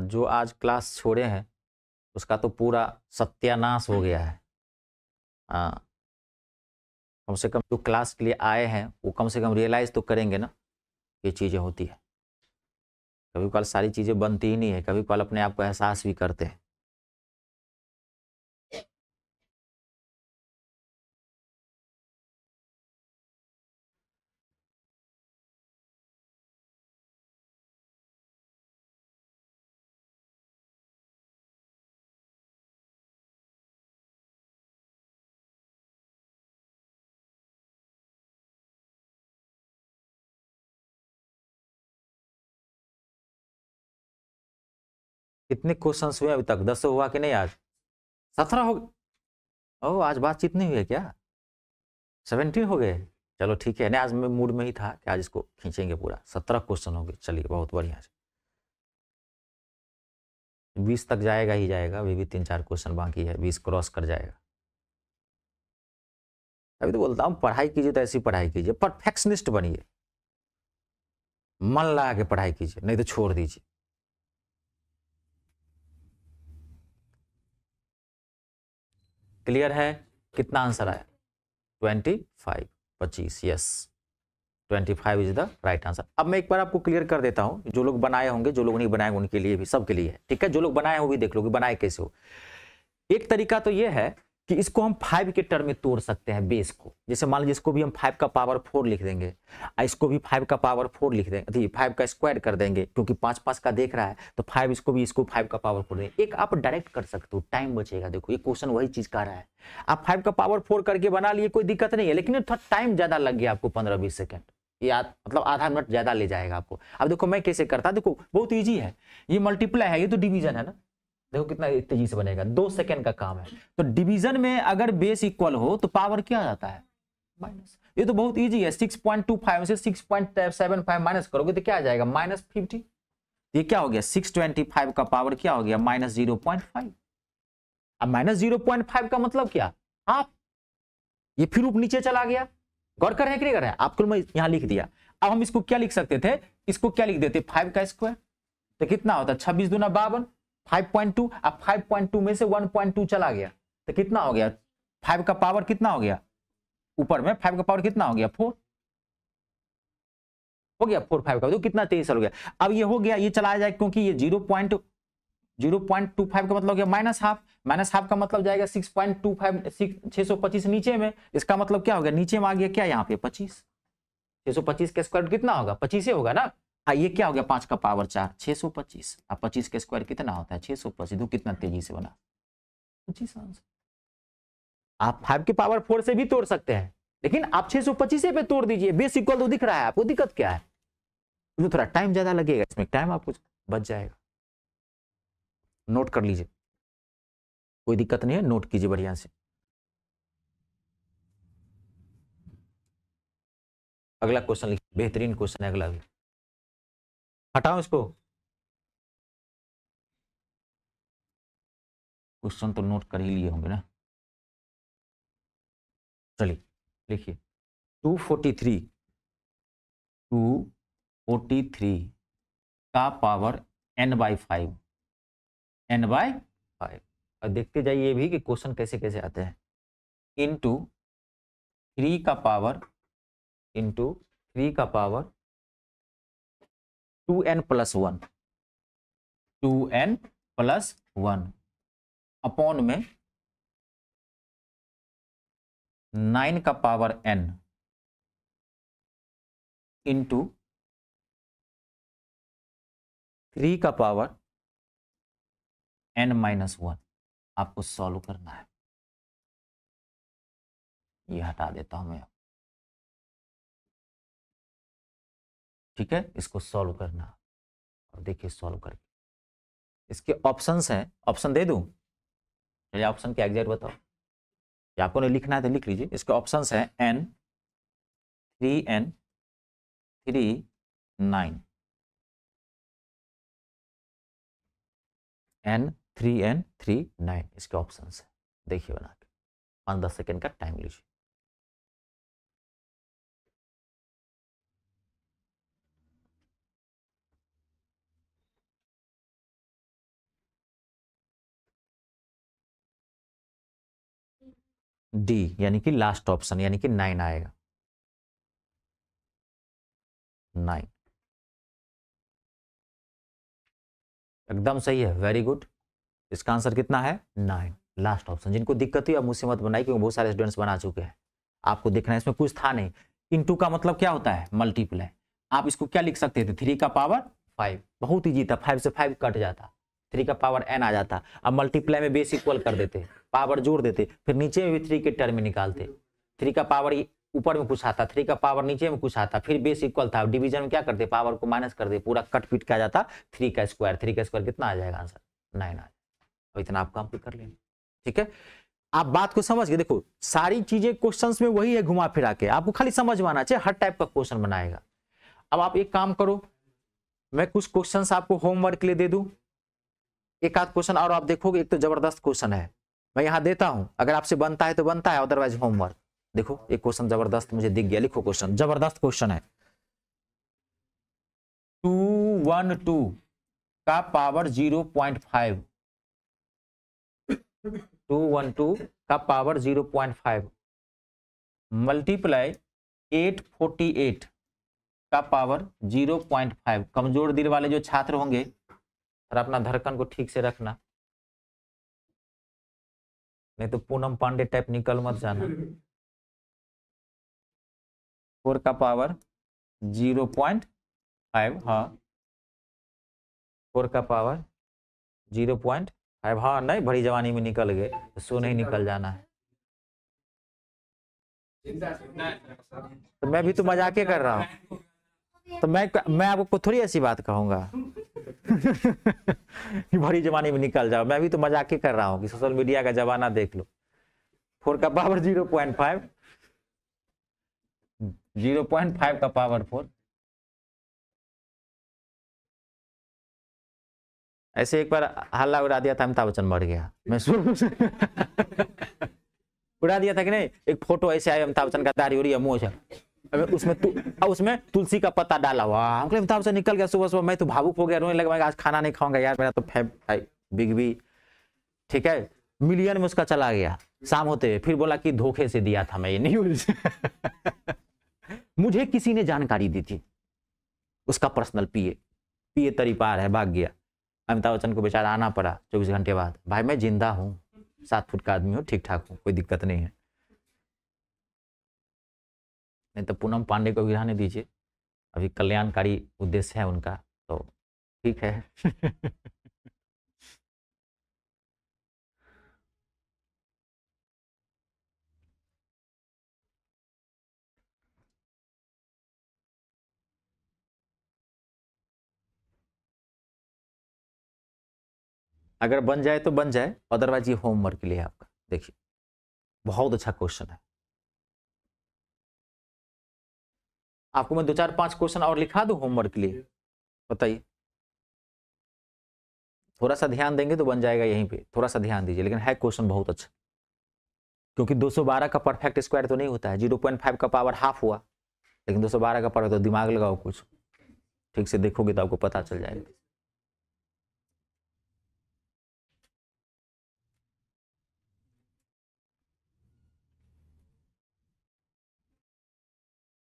[SPEAKER 2] जो आज class छोड़े हैं उसका तो पूरा
[SPEAKER 1] सत्यानाश हो गया है आ, हाँ। कम से कम जो क्लास के लिए आए हैं वो कम से कम रियलाइज़ तो करेंगे ना ये चीज़ें होती है कभी
[SPEAKER 2] कल सारी चीज़ें बनती ही नहीं है कभी कल अपने आप को एहसास भी करते हैं कितने क्वेश्चन हुए अभी तक दस हुआ कि नहीं आज
[SPEAKER 1] सत्रह हो गए ओ आज बातचीत नहीं हुई है क्या सेवेंटीन हो गए चलो ठीक है नहीं आज मैं मूड में ही था कि आज इसको खींचेंगे पूरा सत्रह क्वेश्चन हो गए चलिए बहुत बढ़िया से बीस तक जाएगा ही जाएगा अभी भी तीन चार क्वेश्चन बाकी है बीस क्रॉस कर जाएगा अभी तो बोलता हूँ पढ़ाई कीजिए तो ऐसी पढ़ाई कीजिए परफेक्शनिस्ट बनिए मन लगा के पढ़ाई कीजिए नहीं तो छोड़ दीजिए क्लियर है कितना आंसर आया ट्वेंटी फाइव पच्चीस yes twenty five is the right answer अब मैं एक बार आपको क्लियर कर देता हूँ जो लोग बनाए होंगे जो लोग नहीं बनाए उनके लिए भी सबके लिए ठीक है जो लोग बनाए हो भी देख लो कि बनाए कैसे हो एक तरीका तो ये है कि इसको हम फाइव के टर्म में तोड़ सकते हैं बेस को जैसे मान लीजिए इसको भी हम फाइव का पावर फोर लिख देंगे इसको भी फाइव का पावर फोर लिख देंगे अभी फाइव का स्क्वायर कर देंगे क्योंकि पाँच पाँच का देख रहा है तो फाइव इसको भी इसको फाइव का पावर फोर देंगे एक आप डायरेक्ट कर सकते हो टाइम बचेगा देखो ये क्वेश्चन वही चीज़ कह रहा है आप फाइव का पावर फोर करके बना लिए कोई दिक्कत नहीं है लेकिन थोड़ा टाइम ज़्यादा लग गया आपको पंद्रह बीस सेकेंड या मतलब आधा मिनट ज़्यादा ले जाएगा आपको अब देखो मैं कैसे करता देखो बहुत ईजी है ये मल्टीप्लाई है ये तो डिवीजन है ना देखो कितना तेजी से बनेगा दो सेकेंड का काम है तो डिवीजन में अगर बेस इक्वल हो तो पावर क्या आ जाता है माइनस ये तो बहुत इजी है सिक्स पॉइंट टू फाइव से six point seven five minus करोगे तो क्या आ जाएगा माइनस फिफ्टी ये क्या हो गया सिक्स ट्वेंटी फाइव का पावर क्या हो गया माइनस जीरो पॉइंट फाइव अब माइनस जीरो पॉइंट फाइव का मतलब क्या आप ये फिर ऊपर नीचे चला गया गौर कर रहे कर रहे आपको मैं यहाँ लिख दिया अब हम इसको क्या लिख सकते थे इसको क्या लिख देते फाइव का स्क्वायर तो कितना होता छब्बीस दूना बावन 5.2 अब 5.2 में से 1.2 चला गया तो कितना हो गया फाइव का पावर कितना हो गया ऊपर में फाइव का पावर कितना हो गया फोर हो गया फोर फाइव का तो कितना तेईस हो गया अब ये हो गया ये चलाया जाए क्योंकि ये zero point zero point two five का मतलब हो गया माइनस हाफ माइनस हाफ का मतलब जाएगा सिक्स पॉइंट टू फाइव छह सौ पच्चीस नीचे में इसका मतलब क्या हो गया नीचे में आ गया क्या यहाँ पे पच्चीस छह सौ पच्चीस का स्क्वायर कितना होगा पच्चीस होगा ना हाँ, ये क्या हो गया पांच का पावर चार छह सौ पच्चीस अब पच्चीस का स्क्वायर कितना होता है छह सौ पच्चीस दो कितना तेजी से बना पच्चीस आंसर आप फाइव के पावर फोर से भी तोड़ सकते हैं लेकिन आप छह सौ पच्चीस पे तोड़ दीजिए बेस इक्वल तो दिख रहा है आपको दिक्कत क्या है जो थोड़ा टाइम ज्यादा लगेगा इसमें टाइम आपको बच जाएगा नोट कर लीजिए कोई दिक्कत नहीं है नोट कीजिए बढ़िया से
[SPEAKER 2] अगला क्वेश्चन लिखिए बेहतरीन क्वेश्चन है अगला भी हटाओ इसको क्वेश्चन तो नोट कर ही लिए होंगे ना चलिए लिखिए 243 243 का power
[SPEAKER 1] n by five n by five और देखते जाइए भी कि क्वेश्चन कैसे कैसे आते हैं इंटू थ्री का पावर इंटू थ्री का power two n plus one
[SPEAKER 2] two n plus one upon में नाइन का पावर एन इंटू थ्री का पावर एन माइनस वन आपको सॉल्व करना है ये हटा देता हूं मैं ठीक है इसको सॉल्व करना और देखिए सॉल्व करके इसके ऑप्शंस हैं ऑप्शन दे दूँ चलिए ऑप्शन क्या
[SPEAKER 1] एग्जैक्ट बताओ या आपको ने लिखना है तो लिख लीजिए इसके ऑप्शंस हैं n
[SPEAKER 2] three n three nine n three n three nine इसके ऑप्शंस हैं देखिए बना के पंद्रह सेकेंड का टाइम लीजिए डी यानी कि लास्ट ऑप्शन यानी कि नाइन आएगा नाइन एकदम सही है वेरी गुड इसका आंसर कितना है नाइन लास्ट ऑप्शन
[SPEAKER 1] जिनको दिक्कत हुई अब मुझसे मत बनाई क्योंकि बहुत सारे स्टूडेंट्स बना चुके हैं आपको देखना है इसमें कुछ था नहीं इनटू का मतलब क्या होता है मल्टीप्लाई आप इसको क्या लिख सकते थे थ्री का पावर फाइव बहुत ईजी था फाइव से फाइव कट जाता थ्री का पावर एन आ जाता अब मल्टीप्लाई में बेस इक्वल कर देते पावर जोड़ देते फिर नीचे में भी थ्री के टर्म में निकालते थ्री का पावर ऊपर में कुछ आता थ्री का पावर नीचे में कुछ आता फिर बेस इक्वल था डिवीजन में क्या करते पावर को माइनस कर दे पूरा कट पिट किया जाता थ्री का स्क्वायर थ्री का स्क्वायर कितना आ जाएगा आंसर नाइन आ जाएगा इतना आप काम कर लेंगे ठीक है आप बात को समझ गए देखो सारी चीजें क्वेश्चन में वही है घुमा फिरा के आपको खाली समझ में आना चाहिए हर टाइप का क्वेश्चन बनाएगा अब आप एक काम करो मैं कुछ क्वेश्चन आपको होमवर्क के लिए दे दूं एक आध क्वेश्चन और आप देखोगे एक तो जबरदस्त क्वेश्चन है मैं यहाँ देता हूँ अगर आपसे बनता है तो बनता है अदरवाइज होमवर्क देखो एक क्वेश्चन जबरदस्त मुझे दिख गया लिखो क्वेश्चन जबरदस्त क्वेश्चन है टू वन टू का power zero point five two one two का power zero point five multiply eight forty eight का पावर जीरो पॉइंट फाइव कमजोर दिल वाले जो छात्र होंगे
[SPEAKER 2] और अपना धड़कन को ठीक से रखना नहीं तो पूनम पांडे टाइप निकल मत जाना
[SPEAKER 1] फोर का पावर जीरो पॉइंट फाइव हाँ फोर का पावर जीरो पॉइंट फाइव हाँ नहीं बड़ी जवानी में निकल गए तो सो नहीं निकल जाना है
[SPEAKER 2] तो
[SPEAKER 1] मैं भी तो मजाके कर रहा हूँ तो मैं मैं आपको थोड़ी ऐसी बात कहूँगा भरी जमाने में निकल जाओ मैं भी तो मजाक ही कर रहा हूँ कि सोशल मीडिया का जमाना देख लो फोर का power zero point five zero point five का पावर फोर ऐसे एक बार हल्ला उड़ा दिया था अमिताभ बच्चन मर गया
[SPEAKER 2] मैं शुरू से
[SPEAKER 1] उड़ा दिया था कि नहीं एक फोटो ऐसे आया अमिताभ बच्चन का दाढ़ी उड़ी मुंह उसमें तु, उसमें तुलसी का पत्ता डाला हुआ अंकल अमिताभ से निकल गया सुबह सुबह मैं तो भावुक हो गया रोने लगा आज खाना नहीं खाऊंगा यार मेरा तो फैब बिग भी ठीक है मिलियन में उसका चला गया शाम होते फिर बोला कि धोखे से दिया था मैं ये न्यूज मुझे किसी ने जानकारी दी थी उसका पर्सनल पीए पीए तरीपार है भाग गया अमिताभ बच्चन को बेचारा आना पड़ा चौबीस घंटे बाद भाई मैं जिंदा हूँ सात फुट का आदमी हूँ ठीक ठाक हूँ कोई दिक्कत नहीं है नहीं तो पूनम पांडे को भी रहने दीजिए अभी कल्याणकारी उद्देश्य है उनका तो ठीक है
[SPEAKER 2] अगर बन जाए तो बन जाए अदरवाइज ये होमवर्क के लिए आपका
[SPEAKER 1] देखिए बहुत अच्छा क्वेश्चन है आपको मैं दो चार पांच क्वेश्चन और लिखा दू होमवर्क के लिए बताइए थोड़ा सा ध्यान देंगे तो बन जाएगा यहीं पे थोड़ा सा ध्यान दीजिए लेकिन है क्वेश्चन बहुत अच्छा क्योंकि 212 का परफेक्ट स्क्वायर तो नहीं होता है 0.5 का पावर हाफ हुआ लेकिन 212 का पावर तो दिमाग लगाओ कुछ ठीक से देखोगे तो आपको पता चल जाएगा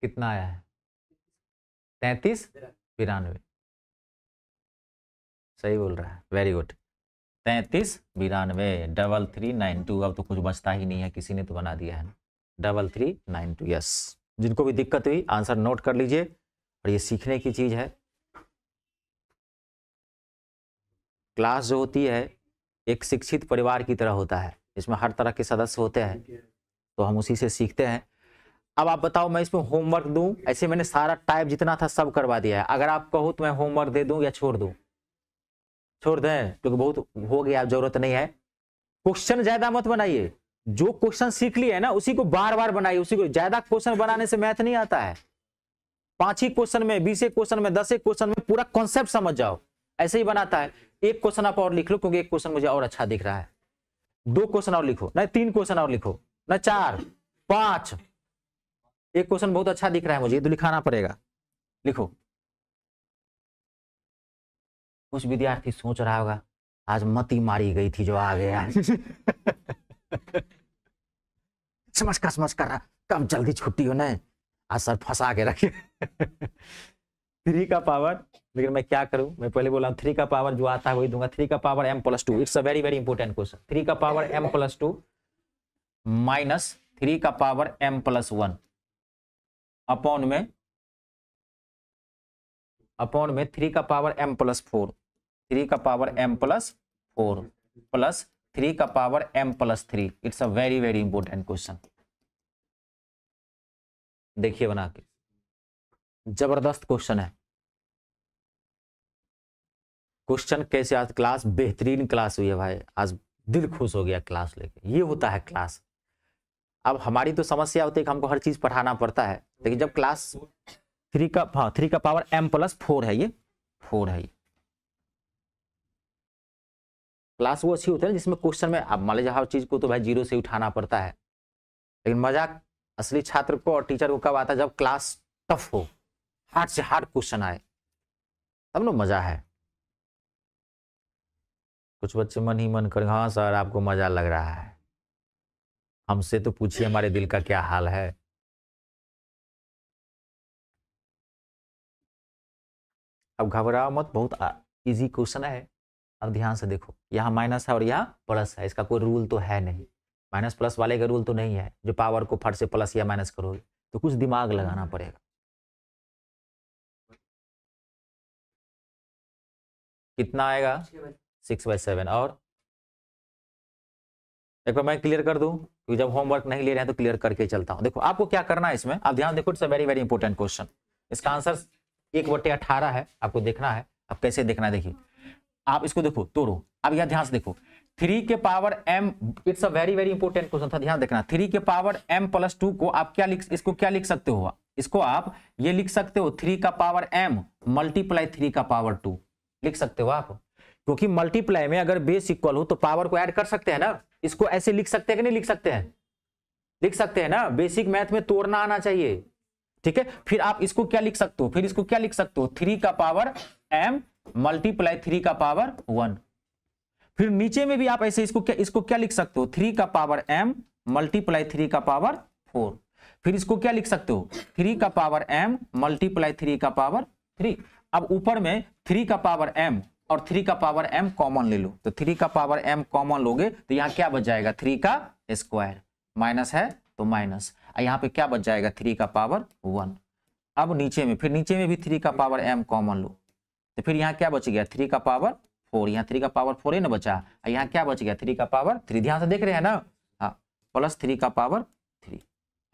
[SPEAKER 2] कितना आया है तैतीस बिरानवे
[SPEAKER 1] सही बोल रहा है वेरी गुड तैतीस बिरानवे डबल थ्री नाइन टू अब तो कुछ बचता ही नहीं है किसी ने तो बना दिया है double three nine two yes जिनको भी दिक्कत हुई आंसर नोट कर लीजिए और ये सीखने की चीज़ है क्लास जो होती है एक शिक्षित परिवार की तरह होता है इसमें हर तरह के सदस्य होते हैं तो हम उसी से सीखते हैं अब आप बताओ मैं इसमें होमवर्क दूं ऐसे मैंने सारा टाइप जितना था सब करवा दिया है अगर आप कहो तो मैं होमवर्क दे दूं या छोड़ दूं छोड़ दें क्योंकि बहुत हो गया जरूरत नहीं है क्वेश्चन ज्यादा मत बनाइए जो क्वेश्चन सीख लिए है ना उसी को बार बार बनाइए उसी को ज्यादा क्वेश्चन बनाने से मैथ नहीं आता है पांच ही क्वेश्चन में बीस क्वेश्चन में दस एक क्वेश्चन में पूरा कॉन्सेप्ट समझ जाओ ऐसे ही बनाता है एक क्वेश्चन आप और लिख लो क्योंकि एक क्वेश्चन मुझे और अच्छा दिख रहा है दो क्वेश्चन और लिखो न तीन क्वेश्चन और लिखो न चार पांच एक क्वेश्चन बहुत अच्छा दिख रहा है मुझे तो लिखाना पड़ेगा लिखो कुछ विद्यार्थी सोच रहा होगा आज मती मारी गई थी जो आ गया समझ कर समझ कर कम जल्दी छुट्टी होने आज सर फंसा के रखे थ्री का पावर लेकिन मैं क्या करूं मैं पहले बोला थ्री का पावर जो आता है वही दूंगा थ्री का power m plus two it's a very very important question three का power m plus two minus three का power m plus one upon में अपॉन में थ्री का power m plus four three का power m plus four plus three का power m plus three
[SPEAKER 2] it's a very very important question देखिए बना के जबरदस्त क्वेश्चन है
[SPEAKER 1] क्वेश्चन कैसे आज क्लास बेहतरीन क्लास हुई है भाई आज दिल खुश हो गया क्लास लेके ये होता है क्लास अब हमारी तो समस्या होती है कि हमको हर चीज़ पढ़ाना पड़ता है लेकिन जब क्लास थ्री का हाँ थ्री का पावर एम प्लस फोर है ये फोर है ये क्लास वो अच्छी होती है ना जिसमें क्वेश्चन में आप मान लीजिए हर चीज़ को तो भाई जीरो से उठाना पड़ता है लेकिन मजाक असली छात्र को और टीचर को कब आता है जब क्लास टफ हो हार्ड से हार्ड क्वेश्चन आए तब ना मजा है कुछ बच्चे मन ही मन कर हाँ सर आपको मजा लग रहा है
[SPEAKER 2] हमसे तो पूछिए हमारे दिल का क्या हाल है अब घबराओ मत बहुत इजी
[SPEAKER 1] क्वेश्चन है अब ध्यान से देखो यहाँ माइनस है और यहाँ प्लस है इसका कोई रूल तो है नहीं
[SPEAKER 2] माइनस प्लस वाले का रूल तो नहीं है जो पावर को फट से प्लस या माइनस करोगे तो कुछ दिमाग लगाना पड़ेगा कितना आएगा सिक्स बाई सेवन और एक बार मैं क्लियर
[SPEAKER 1] कर दूं क्योंकि जब होमवर्क नहीं ले रहे हैं तो क्लियर करके चलता हूं देखो आपको क्या करना है इसमें आप ध्यान देखो it's a very very important question इसका आंसर एक बटे अठारह है आपको देखना है आप कैसे देखना है देखिए आप इसको देखो तोड़ो अब यह ध्यान से देखो थ्री के power m it's a very very important question था ध्यान देखना थ्री के पावर एम प्लस टू को आप क्या लिख इसको क्या लिख सकते हो इसको आप ये लिख सकते हो थ्री का पावर एम मल्टीप्लाई थ्री का पावर टू लिख सकते हो आप क्योंकि मल्टीप्लाई में अगर बेस इक्वल हो तो पावर को ऐड कर सकते हैं ना इसको ऐसे लिख सकते हैं कि नहीं लिख सकते हैं लिख सकते हैं ना बेसिक मैथ में तोड़ना आना चाहिए ठीक है फिर आप इसको क्या लिख सकते हो फिर इसको क्या लिख सकते हो थ्री का पावर एम मल्टीप्लाई थ्री का पावर वन फिर नीचे में भी आप ऐसे इसको क्या इसको क्या लिख सकते हो थ्री का पावर एम मल्टीप्लाई थ्री का पावर फोर फिर इसको क्या लिख सकते हो थ्री का पावर एम मल्टीप्लाई थ्री का पावर थ्री अब ऊपर में थ्री का पावर एम और थ्री का पावर एम कॉमन ले लो तो थ्री का पावर एम कॉमन लोगे तो यहाँ क्या बच जाएगा थ्री का स्क्वायर माइनस है तो माइनस यहाँ पे क्या बच जाएगा थ्री का पावर वन अब नीचे में फिर नीचे में भी थ्री का पावर एम कॉमन लो तो फिर यहाँ क्या बच गया थ्री का पावर फोर यहाँ थ्री का पावर फोर ही ना बचा यहाँ क्या बच गया थ्री का पावर थ्री ध्यान से देख रहे हैं ना हाँ प्लस थ्री का पावर थ्री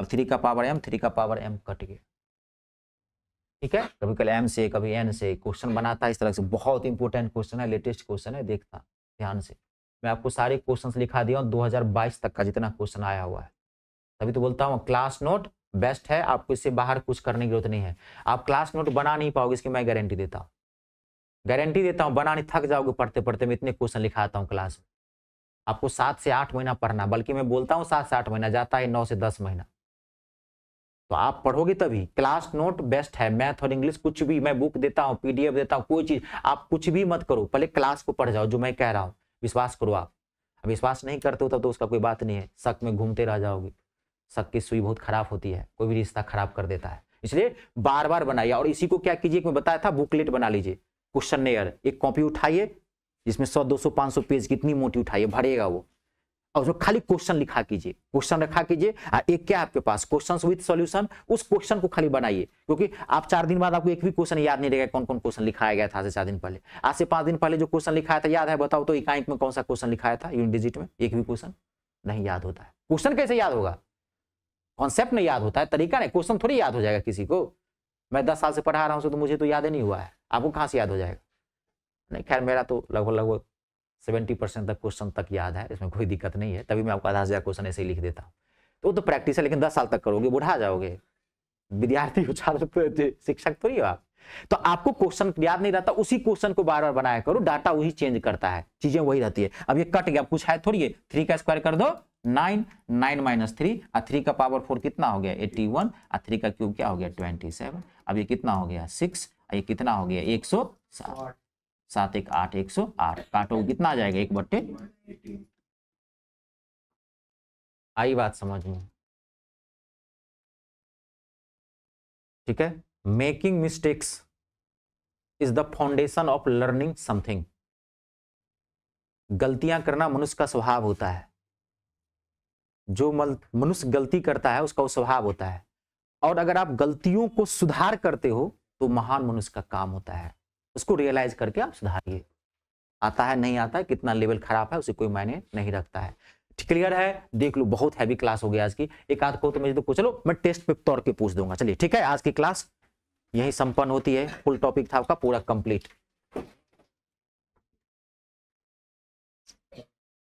[SPEAKER 1] अब थ्री का पावर एम थ्री का पावर एम कट गया ठीक है कभी कल एम से कभी एन से क्वेश्चन बनाता है इस तरह से बहुत इंपॉर्टेंट क्वेश्चन है लेटेस्ट क्वेश्चन है देखता ध्यान से मैं आपको सारे क्वेश्चन लिखा दिया हूँ दो तक का जितना क्वेश्चन आया हुआ है तभी तो बोलता हूँ क्लास नोट बेस्ट है आपको इससे बाहर कुछ करने की जरूरत नहीं है आप क्लास नोट बना नहीं पाओगे इसकी मैं गारंटी देता हूँ गारंटी देता हूँ बना नहीं थक जाओगे पढ़ते पढ़ते मैं इतने क्वेश्चन लिखाता हूँ क्लास में आपको सात से आठ महीना पढ़ना बल्कि मैं बोलता हूँ सात से आठ महीना जाता है नौ से दस महीना तो आप पढ़ोगे तभी क्लास नोट बेस्ट है मैथ और इंग्लिश कुछ भी मैं बुक देता हूँ पीडीएफ देता हूँ कोई चीज आप कुछ भी मत करो पहले क्लास को पढ़ जाओ जो मैं कह रहा हूँ विश्वास करो आप विश्वास नहीं करते हो तब तो उसका कोई बात नहीं है शक में घूमते रह जाओगे शक की सुई बहुत खराब होती है कोई भी रिश्ता खराब कर देता है इसलिए बार बार बनाइए और इसी को क्या कीजिए मैं बताया था बुकलेट बना लीजिए क्वेश्चन एक कॉपी उठाइए जिसमें सौ दो सौ पाँच सौ पेज कितनी मोटी उठाइए भरेगा वो और उसमें खाली क्वेश्चन लिखा कीजिए क्वेश्चन रखा कीजिए एक क्या आपके पास क्वेश्चन विद सॉल्यूशन उस क्वेश्चन को खाली बनाइए क्योंकि आप चार दिन बाद आपको एक भी क्वेश्चन याद नहीं रहेगा कौन कौन क्वेश्चन लिखाया गया था से चार दिन पहले आज से पांच दिन पहले जो क्वेश्चन लिखाया था याद है बताओ तो इकाइक में कौन सा क्वेश्चन लिखाया था यून डिजिट में एक भी क्वेश्चन नहीं याद होता है क्वेश्चन कैसे याद होगा कॉन्सेप्ट नहीं याद होता है तरीका नहीं क्वेश्चन थोड़ी याद हो जाएगा किसी को मैं दस साल से पढ़ा रहा हूँ तो मुझे तो याद ही नहीं हुआ है आपको कहाँ से याद हो जाएगा नहीं खैर मेरा तो लगभग लगभग सेवेंटी परसेंट तक क्वेश्चन तक याद है इसमें कोई दिक्कत नहीं है तभी मैं आपको आधा हज़ार क्वेश्चन ऐसे ही लिख देता हूँ तो वो तो प्रैक्टिस है लेकिन दस साल तक करोगे बुढ़ा जाओगे विद्यार्थी हो छात्र तो शिक्षक तो ही हो आप तो आपको क्वेश्चन याद नहीं रहता उसी क्वेश्चन को बार बार बनाया करो डाटा वही चेंज करता है चीजें वही रहती है अब ये कट गया कुछ है थोड़ी थ्री का स्क्वायर कर दो नाइन नाइन माइनस थ्री और थ्री का पावर फोर कितना हो गया एट्टी वन और थ्री का क्यूब क्या हो गया ट्वेंटी सेवन अब ये कितना हो गया सिक्स ये कितना हो गया एक सौ साठ सात एक आठ
[SPEAKER 2] एक सौ आठ काटो कितना आ जाएगा एक बट्टे आई बात समझ में
[SPEAKER 1] ठीक है making mistakes is the foundation of learning something गलतियां करना मनुष्य का स्वभाव होता है जो मनुष्य गलती करता है उसका वो स्वभाव होता है और अगर आप गलतियों को सुधार करते हो तो महान मनुष्य का काम होता है उसको रियलाइज करके आप सुधारिए आता है नहीं आता है कितना लेवल खराब है उसे कोई मायने नहीं रखता है क्लियर है देख लो बहुत हैवी क्लास हो गया आज की एक आध को तो मुझे तो चलो मैं टेस्ट पे तौर के पूछ दूंगा चलिए ठीक है आज की क्लास
[SPEAKER 2] यही संपन्न होती है फुल टॉपिक था आपका पूरा कंप्लीट